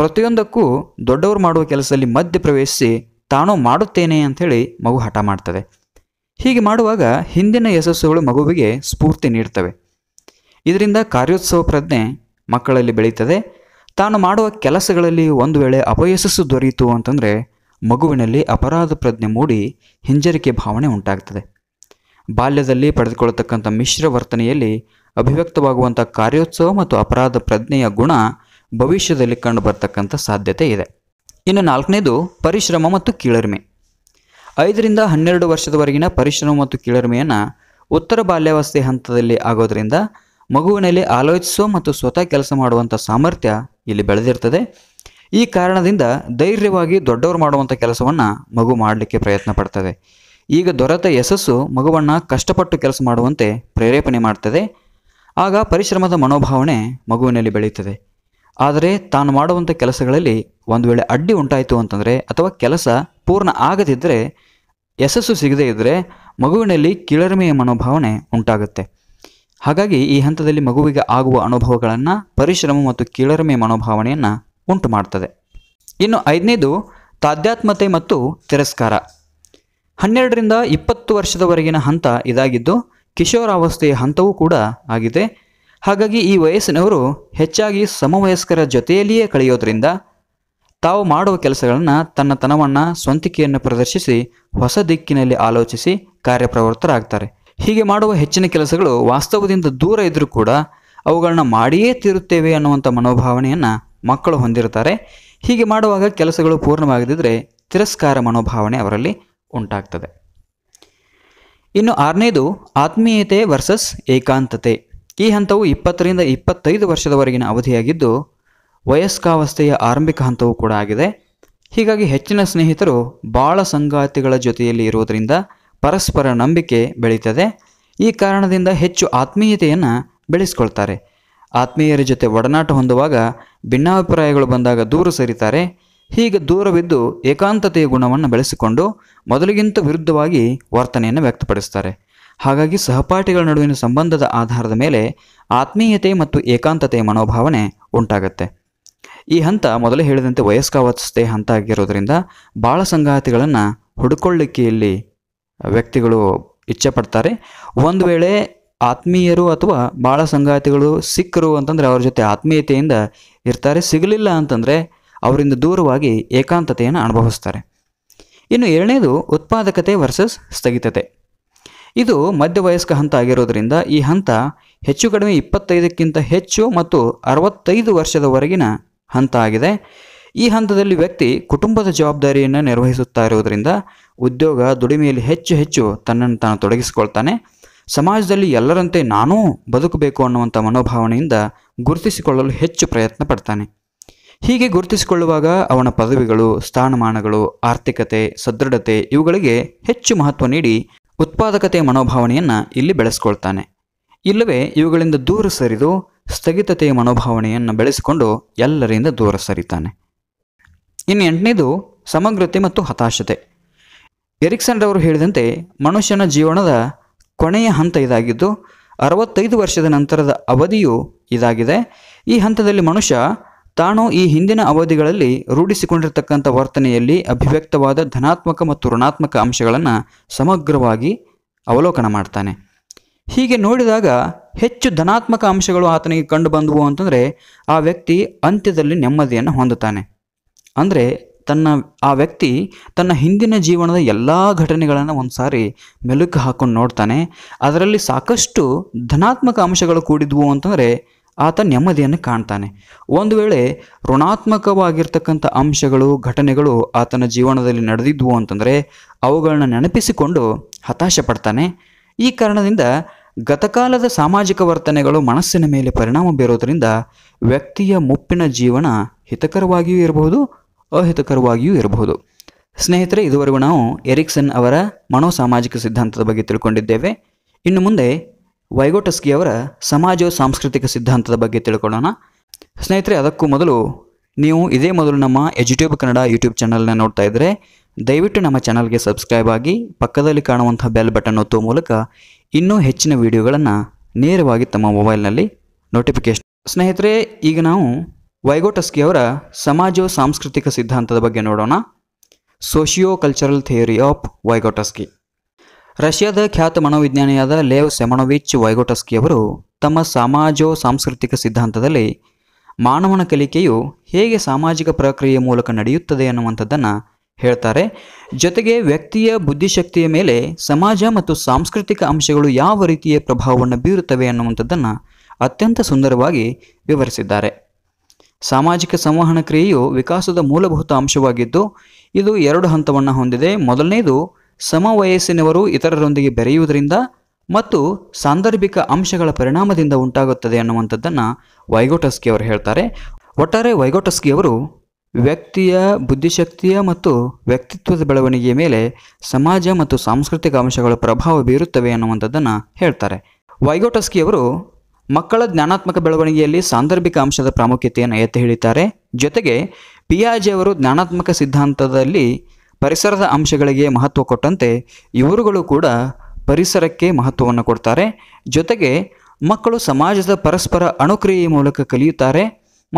Speaker 1: ಪ್ರತಿಯೊಂದಕ್ಕೂ ದೊಡ್ಡವರು ಮಾಡುವ ಕೆಲಸದಲ್ಲಿ ಮಧ್ಯ ಪ್ರವೇಶಿಸಿ ತಾನು ಮಾಡುತ್ತೇನೆ ಅಂಥೇಳಿ ಮಗು ಹಠ ಮಾಡ್ತದೆ ಹೀಗೆ ಮಾಡುವಾಗ ಹಿಂದಿನ ಯಶಸ್ಸುಗಳು ಮಗುವಿಗೆ ಸ್ಫೂರ್ತಿ ನೀಡ್ತವೆ ಇದರಿಂದ ಕಾರ್ಯೋತ್ಸವ ಪ್ರಜ್ಞೆ ಮಕ್ಕಳಲ್ಲಿ ಬೆಳೀತದೆ ತಾನು ಮಾಡುವ ಕೆಲಸಗಳಲ್ಲಿ ಒಂದು ವೇಳೆ ಅಪಯಶಸ್ಸು ದೊರೆಯಿತು ಅಂತಂದರೆ ಮಗುವಿನಲ್ಲಿ ಅಪರಾಧ ಪ್ರಜ್ಞೆ ಮೂಡಿ ಹಿಂಜರಿಕೆ ಭಾವನೆ ಉಂಟಾಗ್ತದೆ ಬಾಲ್ಯದಲ್ಲಿ ಪಡೆದುಕೊಳ್ಳತಕ್ಕಂಥ ಮಿಶ್ರ ವರ್ತನೆಯಲ್ಲಿ ಅಭಿವ್ಯಕ್ತವಾಗುವಂಥ ಕಾರ್ಯೋತ್ಸವ ಮತ್ತು ಅಪರಾಧ ಪ್ರಜ್ಞೆಯ ಗುಣ ಭವಿಷ್ಯದಲ್ಲಿ ಕಂಡು ಬರ್ತಕ್ಕಂಥ ಸಾಧ್ಯತೆ ಇದೆ ಇನ್ನು ನಾಲ್ಕನೇದು ಪರಿಶ್ರಮ ಮತ್ತು ಕೀಳರಿಮೆ ಐದರಿಂದ ಹನ್ನೆರಡು ವರ್ಷದವರೆಗಿನ ಪರಿಶ್ರಮ ಮತ್ತು ಕೀಳರಿಮೆಯನ್ನು ಉತ್ತರ ಬಾಲ್ಯಾವಸ್ಥೆ ಹಂತದಲ್ಲಿ ಆಗೋದರಿಂದ ಮಗುವಿನಲ್ಲಿ ಆಲೋಚಿಸೋ ಮತ್ತು ಸ್ವತಃ ಕೆಲಸ ಮಾಡುವಂಥ ಸಾಮರ್ಥ್ಯ ಇಲ್ಲಿ ಬೆಳೆದಿರ್ತದೆ ಈ ಕಾರಣದಿಂದ ಧೈರ್ಯವಾಗಿ ದೊಡ್ಡವರು ಮಾಡುವಂಥ ಕೆಲಸವನ್ನು ಮಗು ಮಾಡಲಿಕ್ಕೆ ಪ್ರಯತ್ನ ಪಡ್ತದೆ ಈಗ ದೊರೆತ ಯಶಸ್ಸು ಮಗುವನ್ನು ಕಷ್ಟಪಟ್ಟು ಕೆಲಸ ಮಾಡುವಂತೆ ಪ್ರೇರೇಪಣೆ ಮಾಡ್ತದೆ ಆಗ ಪರಿಶ್ರಮದ ಮನೋಭಾವನೆ ಮಗುವಿನಲ್ಲಿ ಬೆಳೆಯುತ್ತದೆ ಆದರೆ ತಾನು ಮಾಡುವಂಥ ಕೆಲಸಗಳಲ್ಲಿ ಒಂದು ವೇಳೆ ಅಡ್ಡಿ ಉಂಟಾಯಿತು ಅಂತಂದರೆ ಅಥವಾ ಕೆಲಸ ಪೂರ್ಣ ಆಗದಿದ್ದರೆ ಯಶಸ್ಸು ಸಿಗದೇ ಇದ್ದರೆ ಮಗುವಿನಲ್ಲಿ ಕೀಳರಿಮೆಯ ಮನೋಭಾವನೆ ಉಂಟಾಗುತ್ತೆ ಹಾಗಾಗಿ ಈ ಹಂತದಲ್ಲಿ ಮಗುವಿಗೆ ಆಗುವ ಅನುಭವಗಳನ್ನು ಪರಿಶ್ರಮ ಮತ್ತು ಕೀಳರಿಮೆ ಮನೋಭಾವನೆಯನ್ನು ಉಂಟು ಮಾಡ್ತದೆ ಇನ್ನು ಐದನೇದು ತಾಧ್ಯಾತ್ಮತೆ ಮತ್ತು ತಿರಸ್ಕಾರ ಹನ್ನೆರಡರಿಂದ ಇಪ್ಪತ್ತು ವರ್ಷದವರೆಗಿನ ಹಂತ ಇದಾಗಿದ್ದು ಕಿಶೋರಾವಸ್ಥೆಯ ಹಂತವೂ ಕೂಡ ಆಗಿದೆ ಹಾಗಾಗಿ ಈ ವಯಸ್ಸಿನವರು ಹೆಚ್ಚಾಗಿ ಸಮವಯಸ್ಕರ ಜೊತೆಯಲ್ಲಿಯೇ ಕಳೆಯೋದ್ರಿಂದ ತಾವು ಮಾಡುವ ಕೆಲಸಗಳನ್ನು ತನ್ನ ತನವನ್ನು ಸ್ವಂತಿಕೆಯನ್ನು ಪ್ರದರ್ಶಿಸಿ ಹೊಸ ದಿಕ್ಕಿನಲ್ಲಿ ಆಲೋಚಿಸಿ ಕಾರ್ಯಪ್ರವೃತ್ತರಾಗ್ತಾರೆ ಹೀಗೆ ಮಾಡುವ ಹೆಚ್ಚಿನ ಕೆಲಸಗಳು ವಾಸ್ತವದಿಂದ ದೂರ ಇದ್ದರೂ ಕೂಡ ಅವುಗಳನ್ನ ಮಾಡಿಯೇ ತೀರುತ್ತೇವೆ ಅನ್ನುವಂಥ ಮನೋಭಾವನೆಯನ್ನು ಮಕ್ಕಳು ಹೊಂದಿರುತ್ತಾರೆ ಹೀಗೆ ಮಾಡುವಾಗ ಕೆಲಸಗಳು ಪೂರ್ಣವಾಗದಿದ್ದರೆ ತಿರಸ್ಕಾರ ಮನೋಭಾವನೆ ಅವರಲ್ಲಿ ಉಂಟಾಗ್ತದೆ ಇನ್ನು ಆರನೇದು ಆತ್ಮೀಯತೆ ವರ್ಸಸ್ ಏಕಾಂತತೆ ಈ ಹಂತವು ಇಪ್ಪತ್ತರಿಂದ ಇಪ್ಪತ್ತೈದು ವರ್ಷದವರೆಗಿನ ಅವಧಿಯಾಗಿದ್ದು ವಯಸ್ಕಾವಸ್ಥೆಯ ಆರಂಭಿಕ ಹಂತವೂ ಕೂಡ ಆಗಿದೆ ಹೀಗಾಗಿ ಹೆಚ್ಚಿನ ಸ್ನೇಹಿತರು ಬಾಳ ಸಂಗಾತಿಗಳ ಜೊತೆಯಲ್ಲಿ ಇರುವುದರಿಂದ ಪರಸ್ಪರ ನಂಬಿಕೆ ಬೆಳೀತದೆ ಈ ಕಾರಣದಿಂದ ಹೆಚ್ಚು ಆತ್ಮೀಯತೆಯನ್ನು ಬೆಳೆಸ್ಕೊಳ್ತಾರೆ ಆತ್ಮೀಯರ ಜೊತೆ ಒಡನಾಟ ಹೊಂದುವಾಗ ಭಿನ್ನಾಭಿಪ್ರಾಯಗಳು ಬಂದಾಗ ದೂರ ಸರಿತಾರೆ ಹೀಗೆ ದೂರವಿದ್ದು ಏಕಾಂತತೆಯ ಗುಣವನ್ನು ಬೆಳೆಸಿಕೊಂಡು ಮೊದಲಿಗಿಂತ ವಿರುದ್ಧವಾಗಿ ವರ್ತನೆಯನ್ನು ವ್ಯಕ್ತಪಡಿಸ್ತಾರೆ ಹಾಗಾಗಿ ಸಹಪಾಠಿಗಳ ನಡುವಿನ ಸಂಬಂಧದ ಆಧಾರದ ಮೇಲೆ ಆತ್ಮೀಯತೆ ಮತ್ತು ಏಕಾಂತತೆಯ ಮನೋಭಾವನೆ ಉಂಟಾಗತ್ತೆ ಈ ಹಂತ ಮೊದಲೇ ಹೇಳಿದಂತೆ ವಯಸ್ಕಾವಸ್ಥೆ ಹಂತ ಆಗಿರೋದ್ರಿಂದ ಬಾಳ ಸಂಗಾತಿಗಳನ್ನು ಹುಡುಕೊಳ್ಳಿಕೆಯಲ್ಲಿ ಇಲ್ಲಿ ವ್ಯಕ್ತಿಗಳು ಇಚ್ಛೆ ಪಡ್ತಾರೆ ಒಂದು ವೇಳೆ ಆತ್ಮೀಯರು ಅಥವಾ ಬಾಳ ಸಂಗಾತಿಗಳು ಸಿಕ್ಕರು ಅಂತಂದರೆ ಅವ್ರ ಜೊತೆ ಆತ್ಮೀಯತೆಯಿಂದ ಇರ್ತಾರೆ ಸಿಗಲಿಲ್ಲ ಅಂತಂದರೆ ಅವರಿಂದ ದೂರವಾಗಿ ಏಕಾಂತತೆಯನ್ನು ಅನುಭವಿಸ್ತಾರೆ ಇನ್ನು ಎರಡನೇದು ಉತ್ಪಾದಕತೆ ವರ್ಸಸ್ ಸ್ಥಗಿತತೆ ಇದು ಮಧ್ಯವಯಸ್ಕ ಹಂತ ಆಗಿರೋದರಿಂದ ಈ ಹಂತ ಹೆಚ್ಚು ಕಡಿಮೆ ಇಪ್ಪತ್ತೈದಕ್ಕಿಂತ ಹೆಚ್ಚು ಮತ್ತು ಅರವತ್ತೈದು ವರ್ಷದವರೆಗಿನ ಹಂತ ಆಗಿದೆ ಈ ಹಂತದಲ್ಲಿ ವ್ಯಕ್ತಿ ಕುಟುಂಬದ ಜವಾಬ್ದಾರಿಯನ್ನು ನಿರ್ವಹಿಸುತ್ತಾ ಇರುವುದರಿಂದ ಉದ್ಯೋಗ ದುಡಿಮೆಯಲ್ಲಿ ಹೆಚ್ಚು ಹೆಚ್ಚು ತನ್ನನ್ನು ತಾನು ತೊಡಗಿಸಿಕೊಳ್ತಾನೆ ಸಮಾಜದಲ್ಲಿ ಎಲ್ಲರಂತೆ ನಾನೂ ಬದುಕಬೇಕು ಅನ್ನುವಂಥ ಮನೋಭಾವನೆಯಿಂದ ಗುರುತಿಸಿಕೊಳ್ಳಲು ಹೆಚ್ಚು ಪ್ರಯತ್ನ ಪಡ್ತಾನೆ ಹೀಗೆ ಗುರುತಿಸಿಕೊಳ್ಳುವಾಗ ಅವನ ಪದವಿಗಳು ಸ್ಥಾನಮಾನಗಳು ಆರ್ಥಿಕತೆ ಸದೃಢತೆ ಇವುಗಳಿಗೆ ಹೆಚ್ಚು ಮಹತ್ವ ನೀಡಿ ಉತ್ಪಾದಕತೆ ಮನೋಭಾವನೆಯನ್ನು ಇಲ್ಲಿ ಬೆಳೆಸ್ಕೊಳ್ತಾನೆ ಇಲ್ಲವೇ ಇವುಗಳಿಂದ ದೂರ ಸರಿದು ಸ್ಥಗಿತತೆಯ ಮನೋಭಾವನೆಯನ್ನು ಬೆಳೆಸಿಕೊಂಡು ಎಲ್ಲರಿಂದ ದೂರ ಸರಿತಾನೆ ಇನ್ನು ಎಂಟನೇದು ಸಮಗ್ರತೆ ಮತ್ತು ಹತಾಶತೆ ಎರಿಕ್ಸನ್ ರವರು ಹೇಳಿದಂತೆ ಮನುಷ್ಯನ ಜೀವನದ ಕೊನೆಯ ಹಂತ ಇದಾಗಿದ್ದು ಅರವತ್ತೈದು ವರ್ಷದ ನಂತರದ ಅವಧಿಯು ಇದಾಗಿದೆ ಈ ಹಂತದಲ್ಲಿ ಮನುಷ್ಯ ತಾನು ಈ ಹಿಂದಿನ ಅವಧಿಗಳಲ್ಲಿ ರೂಢಿಸಿಕೊಂಡಿರತಕ್ಕಂಥ ವರ್ತನೆಯಲ್ಲಿ ಅಭಿವ್ಯಕ್ತವಾದ ಧನಾತ್ಮಕ ಮತ್ತು ಋಣಾತ್ಮಕ ಅಂಶಗಳನ್ನು ಸಮಗ್ರವಾಗಿ ಅವಲೋಕನ ಮಾಡ್ತಾನೆ ಹೀಗೆ ನೋಡಿದಾಗ ಹೆಚ್ಚು ಧನಾತ್ಮಕ ಅಂಶಗಳು ಆತನಿಗೆ ಕಂಡು ಬಂದವು ಅಂತಂದರೆ ಆ ವ್ಯಕ್ತಿ ಅಂತ್ಯದಲ್ಲಿ ನೆಮ್ಮದಿಯನ್ನು ಹೊಂದುತ್ತಾನೆ ಅಂದರೆ ತನ್ನ ಆ ವ್ಯಕ್ತಿ ತನ್ನ ಹಿಂದಿನ ಜೀವನದ ಎಲ್ಲ ಘಟನೆಗಳನ್ನು ಒಂದು ಸಾರಿ ಮೆಲುಕು ಹಾಕೊಂಡು ನೋಡ್ತಾನೆ ಅದರಲ್ಲಿ ಸಾಕಷ್ಟು ಧನಾತ್ಮಕ ಅಂಶಗಳು ಕೂಡಿದ್ವು ಅಂತಂದರೆ ಆತ ನೆಮ್ಮದಿಯನ್ನು ಕಾಣ್ತಾನೆ ಒಂದು ವೇಳೆ ಋಣಾತ್ಮಕವಾಗಿರ್ತಕ್ಕಂಥ ಅಂಶಗಳು ಘಟನೆಗಳು ಆತನ ಜೀವನದಲ್ಲಿ ನಡೆದಿದ್ವು ಅಂತಂದರೆ ಅವುಗಳನ್ನ ನೆನಪಿಸಿಕೊಂಡು ಹತಾಶ ಪಡ್ತಾನೆ ಈ ಕಾರಣದಿಂದ ಗತಕಾಲದ ಸಾಮಾಜಿಕ ವರ್ತನೆಗಳು ಮನಸ್ಸಿನ ಮೇಲೆ ಪರಿಣಾಮ ಬೀರೋದರಿಂದ ವ್ಯಕ್ತಿಯ ಮುಪ್ಪಿನ ಜೀವನ ಹಿತಕರವಾಗಿಯೂ ಇರಬಹುದು ಅಹಿತಕರವಾಗಿಯೂ ಇರಬಹುದು ಸ್ನೇಹಿತರೆ ಇದುವರೆಗೂ ನಾವು ಎರಿಕ್ಸನ್ ಅವರ ಮನೋಸಾಮಾಜಿಕ ಸಿದ್ಧಾಂತದ ಬಗ್ಗೆ ತಿಳ್ಕೊಂಡಿದ್ದೇವೆ ಇನ್ನು ಮುಂದೆ ವೈಗೋಟಸ್ಕಿ ಅವರ ಸಮಾಜ ಸಾಂಸ್ಕೃತಿಕ ಸಿದ್ಧಾಂತದ ಬಗ್ಗೆ ತಿಳ್ಕೊಳ್ಳೋಣ ಸ್ನೇಹಿತರೆ ಅದಕ್ಕೂ ಮೊದಲು ನೀವು ಇದೇ ಮೊದಲು ನಮ್ಮ ಎಜುಟ್ಯೂಬ್ ಕನ್ನಡ ಯೂಟ್ಯೂಬ್ ಚಾನಲ್ನ ನೋಡ್ತಾ ಇದ್ದರೆ ದಯವಿಟ್ಟು ನಮ್ಮ ಚಾನಲ್ಗೆ ಸಬ್ಸ್ಕ್ರೈಬ್ ಆಗಿ ಪಕ್ಕದಲ್ಲಿ ಕಾಣುವಂಥ ಬೆಲ್ ಬಟನ್ ಒತ್ತುವ ಮೂಲಕ ಇನ್ನೂ ಹೆಚ್ಚಿನ ವಿಡಿಯೋಗಳನ್ನು ನೇರವಾಗಿ ತಮ್ಮ ಮೊಬೈಲ್ನಲ್ಲಿ ನೋಟಿಫಿಕೇಶನ್ ಸ್ನೇಹಿತರೆ ಈಗ ನಾವು ಅವರ ಸಮಾಜೋ ಸಾಂಸ್ಕೃತಿಕ ಸಿದ್ಧಾಂತದ ಬಗ್ಗೆ ನೋಡೋಣ socio cultural theory of Vygotsky ರಷ್ಯಾದ ಖ್ಯಾತ ಮನೋವಿಜ್ಞಾನಿಯಾದ ಲೇವ್ ಸೆಮನೋವಿಚ್ ಅವರು ತಮ್ಮ ಸಮಾಜೋ ಸಾಂಸ್ಕೃತಿಕ ಸಿದ್ಧಾಂತದಲ್ಲಿ ಮಾನವನ ಕಲಿಕೆಯು ಹೇಗೆ ಸಾಮಾಜಿಕ ಪ್ರಕ್ರಿಯೆ ಮೂಲಕ ನಡೆಯುತ್ತದೆ ಅನ್ನುವಂಥದ್ದನ್ನು ಹೇಳ್ತಾರೆ ಜೊತೆಗೆ ವ್ಯಕ್ತಿಯ ಬುದ್ಧಿಶಕ್ತಿಯ ಮೇಲೆ ಸಮಾಜ ಮತ್ತು ಸಾಂಸ್ಕೃತಿಕ ಅಂಶಗಳು ಯಾವ ರೀತಿಯ ಪ್ರಭಾವವನ್ನು ಬೀರುತ್ತವೆ ಅನ್ನುವಂಥದ್ದನ್ನು ಅತ್ಯಂತ ಸುಂದರವಾಗಿ ವಿವರಿಸಿದ್ದಾರೆ ಸಾಮಾಜಿಕ ಸಂವಹನ ಕ್ರಿಯೆಯು ವಿಕಾಸದ ಮೂಲಭೂತ ಅಂಶವಾಗಿದ್ದು ಇದು ಎರಡು ಹಂತವನ್ನು ಹೊಂದಿದೆ ಮೊದಲನೆಯದು ಸಮವಯಸ್ಸಿನವರು ಇತರರೊಂದಿಗೆ ಬೆರೆಯುವುದರಿಂದ ಮತ್ತು ಸಾಂದರ್ಭಿಕ ಅಂಶಗಳ ಪರಿಣಾಮದಿಂದ ಉಂಟಾಗುತ್ತದೆ ಅನ್ನುವಂಥದ್ದನ್ನು ವೈಗೋಟಸ್ಕಿ ಅವರು ಹೇಳ್ತಾರೆ ಒಟ್ಟಾರೆ ವೈಗೋಟಸ್ಕಿ ಅವರು ವ್ಯಕ್ತಿಯ ಬುದ್ಧಿಶಕ್ತಿಯ ಮತ್ತು ವ್ಯಕ್ತಿತ್ವದ ಬೆಳವಣಿಗೆಯ ಮೇಲೆ ಸಮಾಜ ಮತ್ತು ಸಾಂಸ್ಕೃತಿಕ ಅಂಶಗಳ ಪ್ರಭಾವ ಬೀರುತ್ತವೆ ಅನ್ನುವಂಥದ್ದನ್ನು ಹೇಳ್ತಾರೆ ಅವರು ಮಕ್ಕಳ ಜ್ಞಾನಾತ್ಮಕ ಬೆಳವಣಿಗೆಯಲ್ಲಿ ಸಾಂದರ್ಭಿಕ ಅಂಶದ ಪ್ರಾಮುಖ್ಯತೆಯನ್ನು ಎತ್ತಿ ಹಿಡಿತಾರೆ ಜೊತೆಗೆ ಅವರು ಜ್ಞಾನಾತ್ಮಕ ಸಿದ್ಧಾಂತದಲ್ಲಿ ಪರಿಸರದ ಅಂಶಗಳಿಗೆ ಮಹತ್ವ ಕೊಟ್ಟಂತೆ ಇವರುಗಳು ಕೂಡ ಪರಿಸರಕ್ಕೆ ಮಹತ್ವವನ್ನು ಕೊಡ್ತಾರೆ ಜೊತೆಗೆ ಮಕ್ಕಳು ಸಮಾಜದ ಪರಸ್ಪರ ಅಣುಕ್ರಿಯೆ ಮೂಲಕ ಕಲಿಯುತ್ತಾರೆ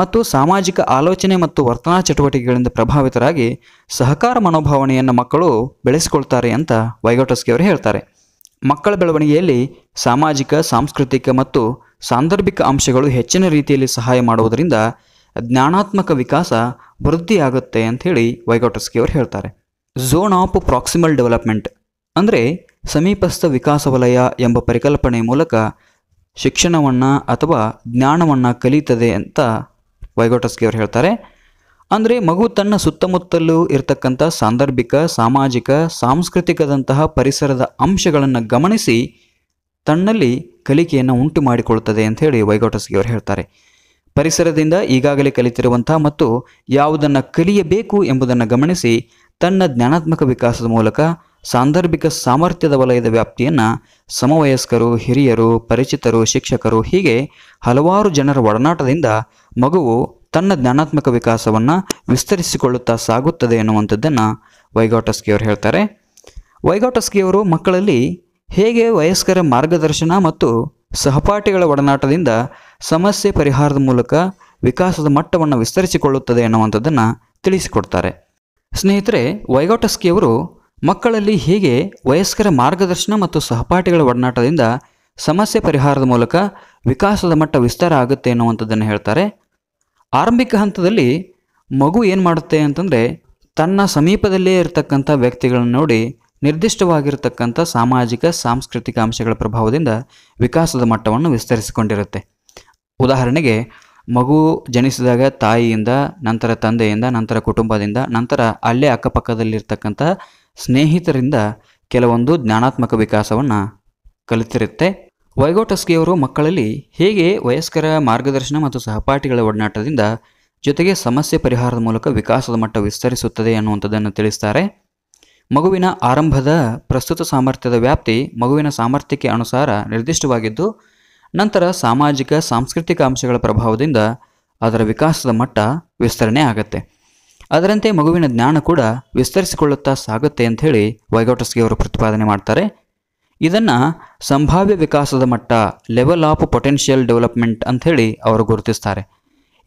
Speaker 1: ಮತ್ತು ಸಾಮಾಜಿಕ ಆಲೋಚನೆ ಮತ್ತು ವರ್ತನಾ ಚಟುವಟಿಕೆಗಳಿಂದ ಪ್ರಭಾವಿತರಾಗಿ ಸಹಕಾರ ಮನೋಭಾವನೆಯನ್ನು ಮಕ್ಕಳು ಬೆಳೆಸಿಕೊಳ್ತಾರೆ ಅಂತ ಅವರು ಹೇಳ್ತಾರೆ ಮಕ್ಕಳ ಬೆಳವಣಿಗೆಯಲ್ಲಿ ಸಾಮಾಜಿಕ ಸಾಂಸ್ಕೃತಿಕ ಮತ್ತು ಸಾಂದರ್ಭಿಕ ಅಂಶಗಳು ಹೆಚ್ಚಿನ ರೀತಿಯಲ್ಲಿ ಸಹಾಯ ಮಾಡುವುದರಿಂದ ಜ್ಞಾನಾತ್ಮಕ ವಿಕಾಸ ವೃದ್ಧಿಯಾಗುತ್ತೆ ಅಂಥೇಳಿ ವೈಗೋಟಸ್ಕಿ ಅವರು ಹೇಳ್ತಾರೆ ಝೋನ್ ಆಫ್ ಪ್ರಾಕ್ಸಿಮಲ್ ಡೆವಲಪ್ಮೆಂಟ್ ಅಂದರೆ ಸಮೀಪಸ್ಥ ವಿಕಾಸ ವಲಯ ಎಂಬ ಪರಿಕಲ್ಪನೆ ಮೂಲಕ ಶಿಕ್ಷಣವನ್ನು ಅಥವಾ ಜ್ಞಾನವನ್ನು ಕಲಿತದೆ ಅಂತ ವೈಗೋಟಸ್ಕಿ ಅವರು ಹೇಳ್ತಾರೆ ಅಂದರೆ ಮಗು ತನ್ನ ಸುತ್ತಮುತ್ತಲೂ ಇರತಕ್ಕಂಥ ಸಾಂದರ್ಭಿಕ ಸಾಮಾಜಿಕ ಸಾಂಸ್ಕೃತಿಕದಂತಹ ಪರಿಸರದ ಅಂಶಗಳನ್ನು ಗಮನಿಸಿ ತನ್ನಲ್ಲಿ ಕಲಿಕೆಯನ್ನು ಉಂಟು ಮಾಡಿಕೊಳ್ಳುತ್ತದೆ ಅಂತ ಹೇಳಿ ಅವರು ಹೇಳ್ತಾರೆ ಪರಿಸರದಿಂದ ಈಗಾಗಲೇ ಕಲಿತಿರುವಂಥ ಮತ್ತು ಯಾವುದನ್ನು ಕಲಿಯಬೇಕು ಎಂಬುದನ್ನು ಗಮನಿಸಿ ತನ್ನ ಜ್ಞಾನಾತ್ಮಕ ವಿಕಾಸದ ಮೂಲಕ ಸಾಂದರ್ಭಿಕ ಸಾಮರ್ಥ್ಯದ ವಲಯದ ವ್ಯಾಪ್ತಿಯನ್ನು ಸಮವಯಸ್ಕರು ಹಿರಿಯರು ಪರಿಚಿತರು ಶಿಕ್ಷಕರು ಹೀಗೆ ಹಲವಾರು ಜನರ ಒಡನಾಟದಿಂದ ಮಗುವು ತನ್ನ ಜ್ಞಾನಾತ್ಮಕ ವಿಕಾಸವನ್ನು ವಿಸ್ತರಿಸಿಕೊಳ್ಳುತ್ತಾ ಸಾಗುತ್ತದೆ ಎನ್ನುವಂಥದ್ದನ್ನು ವೈಗೌಟಸ್ಕಿಯವರು ಹೇಳ್ತಾರೆ ವೈಗೌಟಸ್ಕಿಯವರು ಮಕ್ಕಳಲ್ಲಿ ಹೇಗೆ ವಯಸ್ಕರ ಮಾರ್ಗದರ್ಶನ ಮತ್ತು ಸಹಪಾಠಿಗಳ ಒಡನಾಟದಿಂದ ಸಮಸ್ಯೆ ಪರಿಹಾರದ ಮೂಲಕ ವಿಕಾಸದ ಮಟ್ಟವನ್ನು ವಿಸ್ತರಿಸಿಕೊಳ್ಳುತ್ತದೆ ಎನ್ನುವಂಥದ್ದನ್ನು ತಿಳಿಸಿಕೊಡ್ತಾರೆ ಸ್ನೇಹಿತರೆ ವೈಗೋಟಸ್ಕಿಯವರು ಮಕ್ಕಳಲ್ಲಿ ಹೇಗೆ ವಯಸ್ಕರ ಮಾರ್ಗದರ್ಶನ ಮತ್ತು ಸಹಪಾಠಿಗಳ ಒಡನಾಟದಿಂದ ಸಮಸ್ಯೆ ಪರಿಹಾರದ ಮೂಲಕ ವಿಕಾಸದ ಮಟ್ಟ ವಿಸ್ತಾರ ಆಗುತ್ತೆ ಅನ್ನುವಂಥದ್ದನ್ನು ಹೇಳ್ತಾರೆ ಆರಂಭಿಕ ಹಂತದಲ್ಲಿ ಮಗು ಏನು ಮಾಡುತ್ತೆ ಅಂತಂದರೆ ತನ್ನ ಸಮೀಪದಲ್ಲೇ ಇರತಕ್ಕಂಥ ವ್ಯಕ್ತಿಗಳನ್ನು ನೋಡಿ ನಿರ್ದಿಷ್ಟವಾಗಿರತಕ್ಕಂಥ ಸಾಮಾಜಿಕ ಸಾಂಸ್ಕೃತಿಕ ಅಂಶಗಳ ಪ್ರಭಾವದಿಂದ ವಿಕಾಸದ ಮಟ್ಟವನ್ನು ವಿಸ್ತರಿಸಿಕೊಂಡಿರುತ್ತೆ ಉದಾಹರಣೆಗೆ ಮಗು ಜನಿಸಿದಾಗ ತಾಯಿಯಿಂದ ನಂತರ ತಂದೆಯಿಂದ ನಂತರ ಕುಟುಂಬದಿಂದ ನಂತರ ಅಲ್ಲೇ ಅಕ್ಕಪಕ್ಕದಲ್ಲಿರ್ತಕ್ಕಂಥ ಸ್ನೇಹಿತರಿಂದ ಕೆಲವೊಂದು ಜ್ಞಾನಾತ್ಮಕ ವಿಕಾಸವನ್ನು ಕಲಿತಿರುತ್ತೆ ವೈಗೋಟಸ್ಕಿಯವರು ಮಕ್ಕಳಲ್ಲಿ ಹೇಗೆ ವಯಸ್ಕರ ಮಾರ್ಗದರ್ಶನ ಮತ್ತು ಸಹಪಾಠಿಗಳ ಒಡನಾಟದಿಂದ ಜೊತೆಗೆ ಸಮಸ್ಯೆ ಪರಿಹಾರದ ಮೂಲಕ ವಿಕಾಸದ ಮಟ್ಟ ವಿಸ್ತರಿಸುತ್ತದೆ ಅನ್ನುವಂಥದ್ದನ್ನು ತಿಳಿಸ್ತಾರೆ ಮಗುವಿನ ಆರಂಭದ ಪ್ರಸ್ತುತ ಸಾಮರ್ಥ್ಯದ ವ್ಯಾಪ್ತಿ ಮಗುವಿನ ಸಾಮರ್ಥ್ಯಕ್ಕೆ ಅನುಸಾರ ನಿರ್ದಿಷ್ಟವಾಗಿದ್ದು ನಂತರ ಸಾಮಾಜಿಕ ಸಾಂಸ್ಕೃತಿಕ ಅಂಶಗಳ ಪ್ರಭಾವದಿಂದ ಅದರ ವಿಕಾಸದ ಮಟ್ಟ ವಿಸ್ತರಣೆ ಆಗತ್ತೆ ಅದರಂತೆ ಮಗುವಿನ ಜ್ಞಾನ ಕೂಡ ವಿಸ್ತರಿಸಿಕೊಳ್ಳುತ್ತಾ ಸಾಗುತ್ತೆ ಹೇಳಿ ವೈಗೋಟಸ್ಗೆ ಅವರು ಪ್ರತಿಪಾದನೆ ಮಾಡ್ತಾರೆ ಇದನ್ನು ಸಂಭಾವ್ಯ ವಿಕಾಸದ ಮಟ್ಟ ಲೆವೆಲ್ ಆಫ್ ಪೊಟೆನ್ಷಿಯಲ್ ಡೆವಲಪ್ಮೆಂಟ್ ಅಂಥೇಳಿ ಅವರು ಗುರುತಿಸ್ತಾರೆ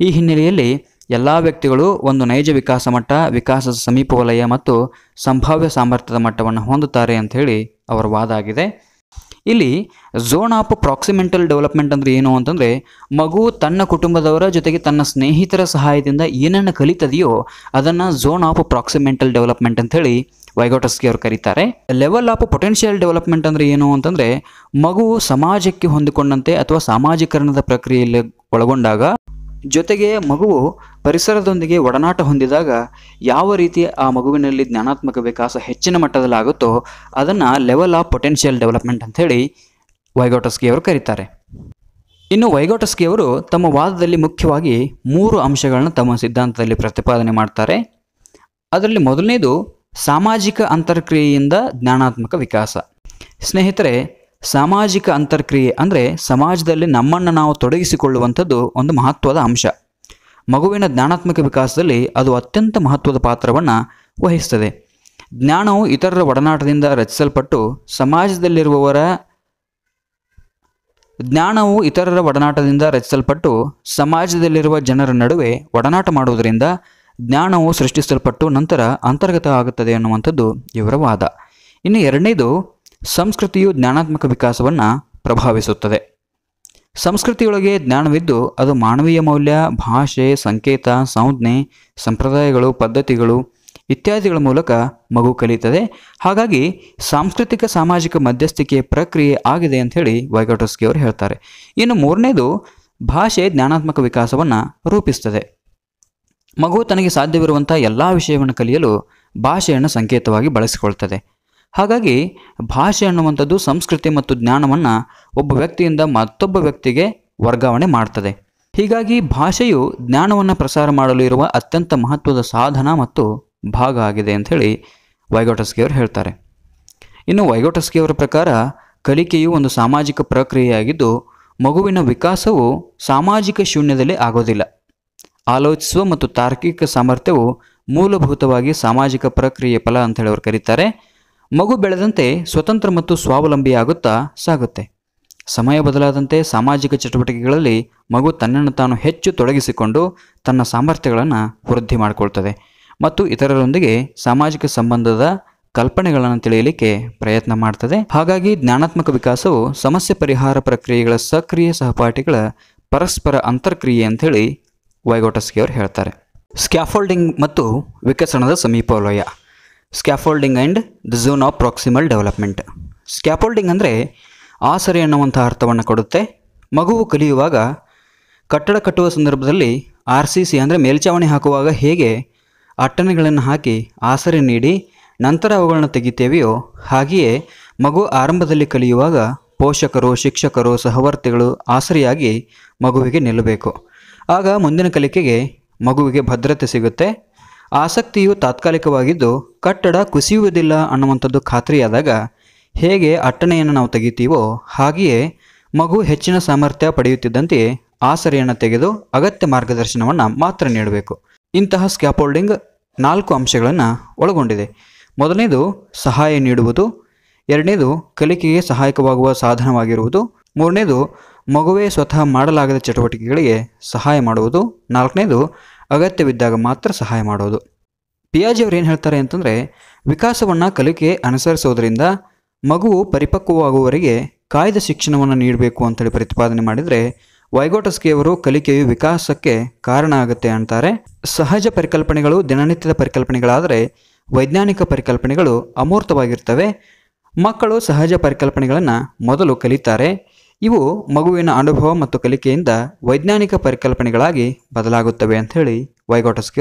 Speaker 1: ಈ ಹಿನ್ನೆಲೆಯಲ್ಲಿ ಎಲ್ಲ ವ್ಯಕ್ತಿಗಳು ಒಂದು ನೈಜ ವಿಕಾಸ ಮಟ್ಟ ವಿಕಾಸದ ಸಮೀಪ ವಲಯ ಮತ್ತು ಸಂಭಾವ್ಯ ಸಾಮರ್ಥ್ಯದ ಮಟ್ಟವನ್ನು ಹೊಂದುತ್ತಾರೆ ಅಂತ ಹೇಳಿ ಅವರ ವಾದ ಆಗಿದೆ ಇಲ್ಲಿ ಝೋನ್ ಆಫ್ ಪ್ರಾಕ್ಸಿಮೆಂಟಲ್ ಡೆವಲಪ್ಮೆಂಟ್ ಅಂದರೆ ಏನು ಅಂತಂದರೆ ಮಗು ತನ್ನ ಕುಟುಂಬದವರ ಜೊತೆಗೆ ತನ್ನ ಸ್ನೇಹಿತರ ಸಹಾಯದಿಂದ ಏನನ್ನು ಕಲಿತದೆಯೋ ಅದನ್ನು ಝೋನ್ ಆಫ್ ಪ್ರಾಕ್ಸಿಮೆಂಟಲ್ ಡೆವಲಪ್ಮೆಂಟ್ ಹೇಳಿ ವೈಗೋಟಸ್ಕಿ ಅವರು ಕರೀತಾರೆ ಲೆವೆಲ್ ಆಫ್ ಪೊಟೆನ್ಷಿಯಲ್ ಡೆವಲಪ್ಮೆಂಟ್ ಅಂದರೆ ಏನು ಅಂತಂದರೆ ಮಗು ಸಮಾಜಕ್ಕೆ ಹೊಂದಿಕೊಂಡಂತೆ ಅಥವಾ ಸಾಮಾಜೀಕರಣದ ಪ್ರಕ್ರಿಯೆಯಲ್ಲಿ ಒಳಗೊಂಡಾಗ ಜೊತೆಗೆ ಮಗುವು ಪರಿಸರದೊಂದಿಗೆ ಒಡನಾಟ ಹೊಂದಿದಾಗ ಯಾವ ರೀತಿ ಆ ಮಗುವಿನಲ್ಲಿ ಜ್ಞಾನಾತ್ಮಕ ವಿಕಾಸ ಹೆಚ್ಚಿನ ಮಟ್ಟದಲ್ಲಿ ಆಗುತ್ತೋ ಅದನ್ನು ಲೆವೆಲ್ ಆಫ್ ಪೊಟೆನ್ಷಿಯಲ್ ಡೆವಲಪ್ಮೆಂಟ್ ಅಂಥೇಳಿ ವೈಗೋಟಸ್ಕಿ ಅವರು ಕರೀತಾರೆ ಇನ್ನು ವೈಗೋಟಸ್ಕಿ ಅವರು ತಮ್ಮ ವಾದದಲ್ಲಿ ಮುಖ್ಯವಾಗಿ ಮೂರು ಅಂಶಗಳನ್ನು ತಮ್ಮ ಸಿದ್ಧಾಂತದಲ್ಲಿ ಪ್ರತಿಪಾದನೆ ಮಾಡ್ತಾರೆ ಅದರಲ್ಲಿ ಮೊದಲನೇದು ಸಾಮಾಜಿಕ ಅಂತರ್ಕ್ರಿಯೆಯಿಂದ ಜ್ಞಾನಾತ್ಮಕ ವಿಕಾಸ ಸ್ನೇಹಿತರೆ ಸಾಮಾಜಿಕ ಅಂತರ್ಕ್ರಿಯೆ ಅಂದರೆ ಸಮಾಜದಲ್ಲಿ ನಮ್ಮನ್ನು ನಾವು ತೊಡಗಿಸಿಕೊಳ್ಳುವಂಥದ್ದು ಒಂದು ಮಹತ್ವದ ಅಂಶ ಮಗುವಿನ ಜ್ಞಾನಾತ್ಮಕ ವಿಕಾಸದಲ್ಲಿ ಅದು ಅತ್ಯಂತ ಮಹತ್ವದ ಪಾತ್ರವನ್ನು ವಹಿಸ್ತದೆ ಜ್ಞಾನವು ಇತರರ ಒಡನಾಟದಿಂದ ರಚಿಸಲ್ಪಟ್ಟು ಸಮಾಜದಲ್ಲಿರುವವರ ಜ್ಞಾನವು ಇತರರ ಒಡನಾಟದಿಂದ ರಚಿಸಲ್ಪಟ್ಟು ಸಮಾಜದಲ್ಲಿರುವ ಜನರ ನಡುವೆ ಒಡನಾಟ ಮಾಡುವುದರಿಂದ ಜ್ಞಾನವು ಸೃಷ್ಟಿಸಲ್ಪಟ್ಟು ನಂತರ ಅಂತರ್ಗತ ಆಗುತ್ತದೆ ಅನ್ನುವಂಥದ್ದು ಇವರ ವಾದ ಇನ್ನು ಎರಡನೇದು ಸಂಸ್ಕೃತಿಯು ಜ್ಞಾನಾತ್ಮಕ ವಿಕಾಸವನ್ನು ಪ್ರಭಾವಿಸುತ್ತದೆ ಸಂಸ್ಕೃತಿಯೊಳಗೆ ಜ್ಞಾನವಿದ್ದು ಅದು ಮಾನವೀಯ ಮೌಲ್ಯ ಭಾಷೆ ಸಂಕೇತ ಸಂಜ್ಞೆ ಸಂಪ್ರದಾಯಗಳು ಪದ್ಧತಿಗಳು ಇತ್ಯಾದಿಗಳ ಮೂಲಕ ಮಗು ಕಲಿತದೆ ಹಾಗಾಗಿ ಸಾಂಸ್ಕೃತಿಕ ಸಾಮಾಜಿಕ ಮಧ್ಯಸ್ಥಿಕೆ ಪ್ರಕ್ರಿಯೆ ಆಗಿದೆ ಅಂತ ಹೇಳಿ ವೈಗಟೋಸ್ಕಿ ಅವರು ಹೇಳ್ತಾರೆ ಇನ್ನು ಮೂರನೇದು ಭಾಷೆ ಜ್ಞಾನಾತ್ಮಕ ವಿಕಾಸವನ್ನು ರೂಪಿಸ್ತದೆ ಮಗು ತನಗೆ ಸಾಧ್ಯವಿರುವಂಥ ಎಲ್ಲ ವಿಷಯವನ್ನು ಕಲಿಯಲು ಭಾಷೆಯನ್ನು ಸಂಕೇತವಾಗಿ ಬಳಸಿಕೊಳ್ತದೆ ಹಾಗಾಗಿ ಭಾಷೆ ಅನ್ನುವಂಥದ್ದು ಸಂಸ್ಕೃತಿ ಮತ್ತು ಜ್ಞಾನವನ್ನು ಒಬ್ಬ ವ್ಯಕ್ತಿಯಿಂದ ಮತ್ತೊಬ್ಬ ವ್ಯಕ್ತಿಗೆ ವರ್ಗಾವಣೆ ಮಾಡ್ತದೆ ಹೀಗಾಗಿ ಭಾಷೆಯು ಜ್ಞಾನವನ್ನು ಪ್ರಸಾರ ಮಾಡಲು ಇರುವ ಅತ್ಯಂತ ಮಹತ್ವದ ಸಾಧನ ಮತ್ತು ಭಾಗ ಆಗಿದೆ ಅಂಥೇಳಿ ವೈಗೋಟಸ್ಕಿಯವರು ಹೇಳ್ತಾರೆ ಇನ್ನು ವೈಗೋಟಸ್ಕಿಯವರ ಪ್ರಕಾರ ಕಲಿಕೆಯು ಒಂದು ಸಾಮಾಜಿಕ ಪ್ರಕ್ರಿಯೆಯಾಗಿದ್ದು ಮಗುವಿನ ವಿಕಾಸವು ಸಾಮಾಜಿಕ ಶೂನ್ಯದಲ್ಲಿ ಆಗೋದಿಲ್ಲ ಆಲೋಚಿಸುವ ಮತ್ತು ತಾರ್ಕಿಕ ಸಾಮರ್ಥ್ಯವು ಮೂಲಭೂತವಾಗಿ ಸಾಮಾಜಿಕ ಪ್ರಕ್ರಿಯೆ ಫಲ ಅಂತ ಹೇಳಿ ಅವರು ಕರೀತಾರೆ ಮಗು ಬೆಳೆದಂತೆ ಸ್ವತಂತ್ರ ಮತ್ತು ಸ್ವಾವಲಂಬಿಯಾಗುತ್ತಾ ಸಾಗುತ್ತೆ ಸಮಯ ಬದಲಾದಂತೆ ಸಾಮಾಜಿಕ ಚಟುವಟಿಕೆಗಳಲ್ಲಿ ಮಗು ತನ್ನನ್ನು ತಾನು ಹೆಚ್ಚು ತೊಡಗಿಸಿಕೊಂಡು ತನ್ನ ಸಾಮರ್ಥ್ಯಗಳನ್ನು ವೃದ್ಧಿ ಮಾಡಿಕೊಳ್ತದೆ ಮತ್ತು ಇತರರೊಂದಿಗೆ ಸಾಮಾಜಿಕ ಸಂಬಂಧದ ಕಲ್ಪನೆಗಳನ್ನು ತಿಳಿಯಲಿಕ್ಕೆ ಪ್ರಯತ್ನ ಮಾಡ್ತದೆ ಹಾಗಾಗಿ ಜ್ಞಾನಾತ್ಮಕ ವಿಕಾಸವು ಸಮಸ್ಯೆ ಪರಿಹಾರ ಪ್ರಕ್ರಿಯೆಗಳ ಸಕ್ರಿಯ ಸಹಪಾಠಿಗಳ ಪರಸ್ಪರ ಅಂತರ್ಕ್ರಿಯೆ ಅಂಥೇಳಿ ವೈಗೋಟಸ್ಕಿ ಅವರು ಹೇಳ್ತಾರೆ ಸ್ಕ್ಯಾಫೋಲ್ಡಿಂಗ್ ಮತ್ತು ವಿಕಸನದ ಸಮೀಪೋಲಯ scaffolding and the zone of proximal development scaffolding ಅಂದರೆ ಆಸರೆ ಅನ್ನುವಂಥ ಅರ್ಥವನ್ನು ಕೊಡುತ್ತೆ ಮಗುವು ಕಲಿಯುವಾಗ ಕಟ್ಟಡ ಕಟ್ಟುವ ಸಂದರ್ಭದಲ್ಲಿ ಆರ್ ಸಿ ಸಿ ಅಂದರೆ ಮೇಲ್ಚಾವಣಿ ಹಾಕುವಾಗ ಹೇಗೆ ಅಟ್ಟಣೆಗಳನ್ನು ಹಾಕಿ ಆಸರೆ ನೀಡಿ ನಂತರ ಅವುಗಳನ್ನು ತೆಗಿತೇವೆಯೋ ಹಾಗೆಯೇ ಮಗು ಆರಂಭದಲ್ಲಿ ಕಲಿಯುವಾಗ ಪೋಷಕರು ಶಿಕ್ಷಕರು ಸಹವರ್ತಿಗಳು ಆಸರೆಯಾಗಿ ಮಗುವಿಗೆ ನಿಲ್ಲಬೇಕು ಆಗ ಮುಂದಿನ ಕಲಿಕೆಗೆ ಮಗುವಿಗೆ ಭದ್ರತೆ ಸಿಗುತ್ತೆ ಆಸಕ್ತಿಯು ತಾತ್ಕಾಲಿಕವಾಗಿದ್ದು ಕಟ್ಟಡ ಕುಸಿಯುವುದಿಲ್ಲ ಅನ್ನುವಂಥದ್ದು ಖಾತ್ರಿಯಾದಾಗ ಹೇಗೆ ಅಟ್ಟಣೆಯನ್ನು ನಾವು ತೆಗಿತೀವೋ ಹಾಗೆಯೇ ಮಗು ಹೆಚ್ಚಿನ ಸಾಮರ್ಥ್ಯ ಪಡೆಯುತ್ತಿದ್ದಂತೆಯೇ ಆಸರೆಯನ್ನು ತೆಗೆದು ಅಗತ್ಯ ಮಾರ್ಗದರ್ಶನವನ್ನು ಮಾತ್ರ ನೀಡಬೇಕು ಇಂತಹ ಹೋಲ್ಡಿಂಗ್ ನಾಲ್ಕು ಅಂಶಗಳನ್ನು ಒಳಗೊಂಡಿದೆ ಮೊದಲನೇದು ಸಹಾಯ ನೀಡುವುದು ಎರಡನೇದು ಕಲಿಕೆಗೆ ಸಹಾಯಕವಾಗುವ ಸಾಧನವಾಗಿರುವುದು ಮೂರನೇದು ಮಗುವೇ ಸ್ವತಃ ಮಾಡಲಾಗದ ಚಟುವಟಿಕೆಗಳಿಗೆ ಸಹಾಯ ಮಾಡುವುದು ನಾಲ್ಕನೇದು ಅಗತ್ಯವಿದ್ದಾಗ ಮಾತ್ರ ಸಹಾಯ ಮಾಡೋದು ಅವರು ಏನು ಹೇಳ್ತಾರೆ ಅಂತಂದರೆ ವಿಕಾಸವನ್ನು ಕಲಿಕೆ ಅನುಸರಿಸೋದರಿಂದ ಮಗುವು ಪರಿಪಕ್ವವಾಗುವವರಿಗೆ ಕಾಯ್ದ ಶಿಕ್ಷಣವನ್ನು ನೀಡಬೇಕು ಅಂತೇಳಿ ಪ್ರತಿಪಾದನೆ ಮಾಡಿದರೆ ವೈಗೋಟಸ್ಕಿಯವರು ಕಲಿಕೆಯು ವಿಕಾಸಕ್ಕೆ ಕಾರಣ ಆಗುತ್ತೆ ಅಂತಾರೆ ಸಹಜ ಪರಿಕಲ್ಪನೆಗಳು ದಿನನಿತ್ಯದ ಪರಿಕಲ್ಪನೆಗಳಾದರೆ ವೈಜ್ಞಾನಿಕ ಪರಿಕಲ್ಪನೆಗಳು ಅಮೂರ್ತವಾಗಿರ್ತವೆ ಮಕ್ಕಳು ಸಹಜ ಪರಿಕಲ್ಪನೆಗಳನ್ನು ಮೊದಲು ಕಲಿತಾರೆ ಇವು ಮಗುವಿನ ಅನುಭವ ಮತ್ತು ಕಲಿಕೆಯಿಂದ ವೈಜ್ಞಾನಿಕ ಪರಿಕಲ್ಪನೆಗಳಾಗಿ ಬದಲಾಗುತ್ತವೆ ಅಂತ ಹೇಳಿ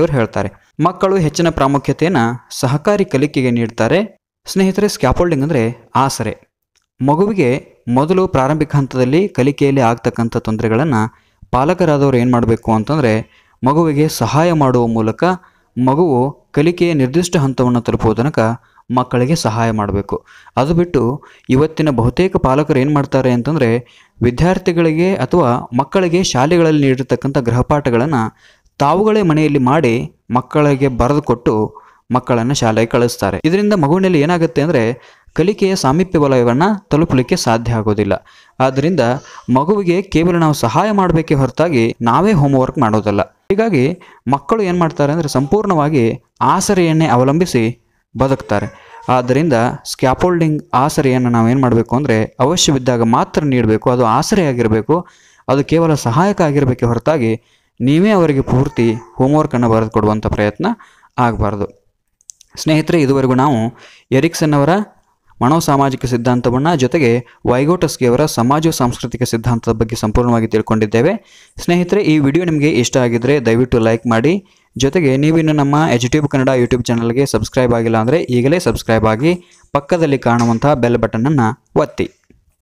Speaker 1: ಅವರು ಹೇಳ್ತಾರೆ ಮಕ್ಕಳು ಹೆಚ್ಚಿನ ಪ್ರಾಮುಖ್ಯತೆಯನ್ನು ಸಹಕಾರಿ ಕಲಿಕೆಗೆ ನೀಡ್ತಾರೆ ಸ್ನೇಹಿತರೆ ಸ್ಕ್ಯಾಫೋಲ್ಡಿಂಗ್ ಅಂದರೆ ಆಸರೆ ಮಗುವಿಗೆ ಮೊದಲು ಪ್ರಾರಂಭಿಕ ಹಂತದಲ್ಲಿ ಕಲಿಕೆಯಲ್ಲಿ ಆಗ್ತಕ್ಕಂಥ ತೊಂದರೆಗಳನ್ನು ಪಾಲಕರಾದವರು ಏನು ಮಾಡಬೇಕು ಅಂತಂದರೆ ಮಗುವಿಗೆ ಸಹಾಯ ಮಾಡುವ ಮೂಲಕ ಮಗುವು ಕಲಿಕೆಯ ನಿರ್ದಿಷ್ಟ ಹಂತವನ್ನು ತಲುಪುವ ತನಕ ಮಕ್ಕಳಿಗೆ ಸಹಾಯ ಮಾಡಬೇಕು ಅದು ಬಿಟ್ಟು ಇವತ್ತಿನ ಬಹುತೇಕ ಪಾಲಕರು ಏನು ಮಾಡ್ತಾರೆ ಅಂತಂದರೆ ವಿದ್ಯಾರ್ಥಿಗಳಿಗೆ ಅಥವಾ ಮಕ್ಕಳಿಗೆ ಶಾಲೆಗಳಲ್ಲಿ ನೀಡಿರ್ತಕ್ಕಂಥ ಗೃಹಪಾಠಗಳನ್ನು ತಾವುಗಳೇ ಮನೆಯಲ್ಲಿ ಮಾಡಿ ಮಕ್ಕಳಿಗೆ ಬರೆದು ಕೊಟ್ಟು ಮಕ್ಕಳನ್ನು ಶಾಲೆಗೆ ಕಳಿಸ್ತಾರೆ ಇದರಿಂದ ಮಗುವಿನಲ್ಲಿ ಏನಾಗುತ್ತೆ ಅಂದರೆ ಕಲಿಕೆಯ ಸಾಮೀಪ್ಯ ವಲಯವನ್ನು ತಲುಪಲಿಕ್ಕೆ ಸಾಧ್ಯ ಆಗೋದಿಲ್ಲ ಆದ್ದರಿಂದ ಮಗುವಿಗೆ ಕೇವಲ ನಾವು ಸಹಾಯ ಮಾಡಬೇಕೇ ಹೊರತಾಗಿ ನಾವೇ ಹೋಮ್ವರ್ಕ್ ಮಾಡೋದಲ್ಲ ಹೀಗಾಗಿ ಮಕ್ಕಳು ಏನು ಮಾಡ್ತಾರೆ ಅಂದರೆ ಸಂಪೂರ್ಣವಾಗಿ ಆಸರೆಯನ್ನೇ ಅವಲಂಬಿಸಿ ಬದುಕ್ತಾರೆ ಆದ್ದರಿಂದ ಸ್ಕ್ಯಾಪೋಲ್ಡಿಂಗ್ ಆಸರೆಯನ್ನು ನಾವೇನು ಮಾಡಬೇಕು ಅಂದರೆ ಅವಶ್ಯವಿದ್ದಾಗ ಮಾತ್ರ ನೀಡಬೇಕು ಅದು ಆಸರೆಯಾಗಿರಬೇಕು ಅದು ಕೇವಲ ಸಹಾಯಕ ಆಗಿರಬೇಕು ಹೊರತಾಗಿ ನೀವೇ ಅವರಿಗೆ ಪೂರ್ತಿ ಹೋಮ್ವರ್ಕನ್ನು ಬರೆದು ಕೊಡುವಂಥ ಪ್ರಯತ್ನ ಆಗಬಾರ್ದು ಸ್ನೇಹಿತರೆ ಇದುವರೆಗೂ ನಾವು ಎರಿಕ್ಸನ್ ಅವರ ಮನೋಸಾಮಾಜಿಕ ಸಿದ್ಧಾಂತವನ್ನು ಜೊತೆಗೆ ಅವರ ಸಮಾಜ ಸಾಂಸ್ಕೃತಿಕ ಸಿದ್ಧಾಂತದ ಬಗ್ಗೆ ಸಂಪೂರ್ಣವಾಗಿ ತಿಳ್ಕೊಂಡಿದ್ದೇವೆ ಸ್ನೇಹಿತರೆ ಈ ವಿಡಿಯೋ ನಿಮಗೆ ಇಷ್ಟ ಆಗಿದ್ದರೆ ದಯವಿಟ್ಟು ಲೈಕ್ ಮಾಡಿ ಜೊತೆಗೆ ನೀವಿನ್ನು ನಮ್ಮ ಎಚ್ ಟ್ಯೂಬ್ ಕನ್ನಡ ಯೂಟ್ಯೂಬ್ ಚಾನಲ್ಗೆ ಸಬ್ಸ್ಕ್ರೈಬ್ ಆಗಿಲ್ಲ ಅಂದರೆ ಈಗಲೇ ಸಬ್ಸ್ಕ್ರೈಬ್ ಆಗಿ ಪಕ್ಕದಲ್ಲಿ ಕಾಣುವಂತಹ ಬೆಲ್ ಬಟನನ್ನು ಒತ್ತಿ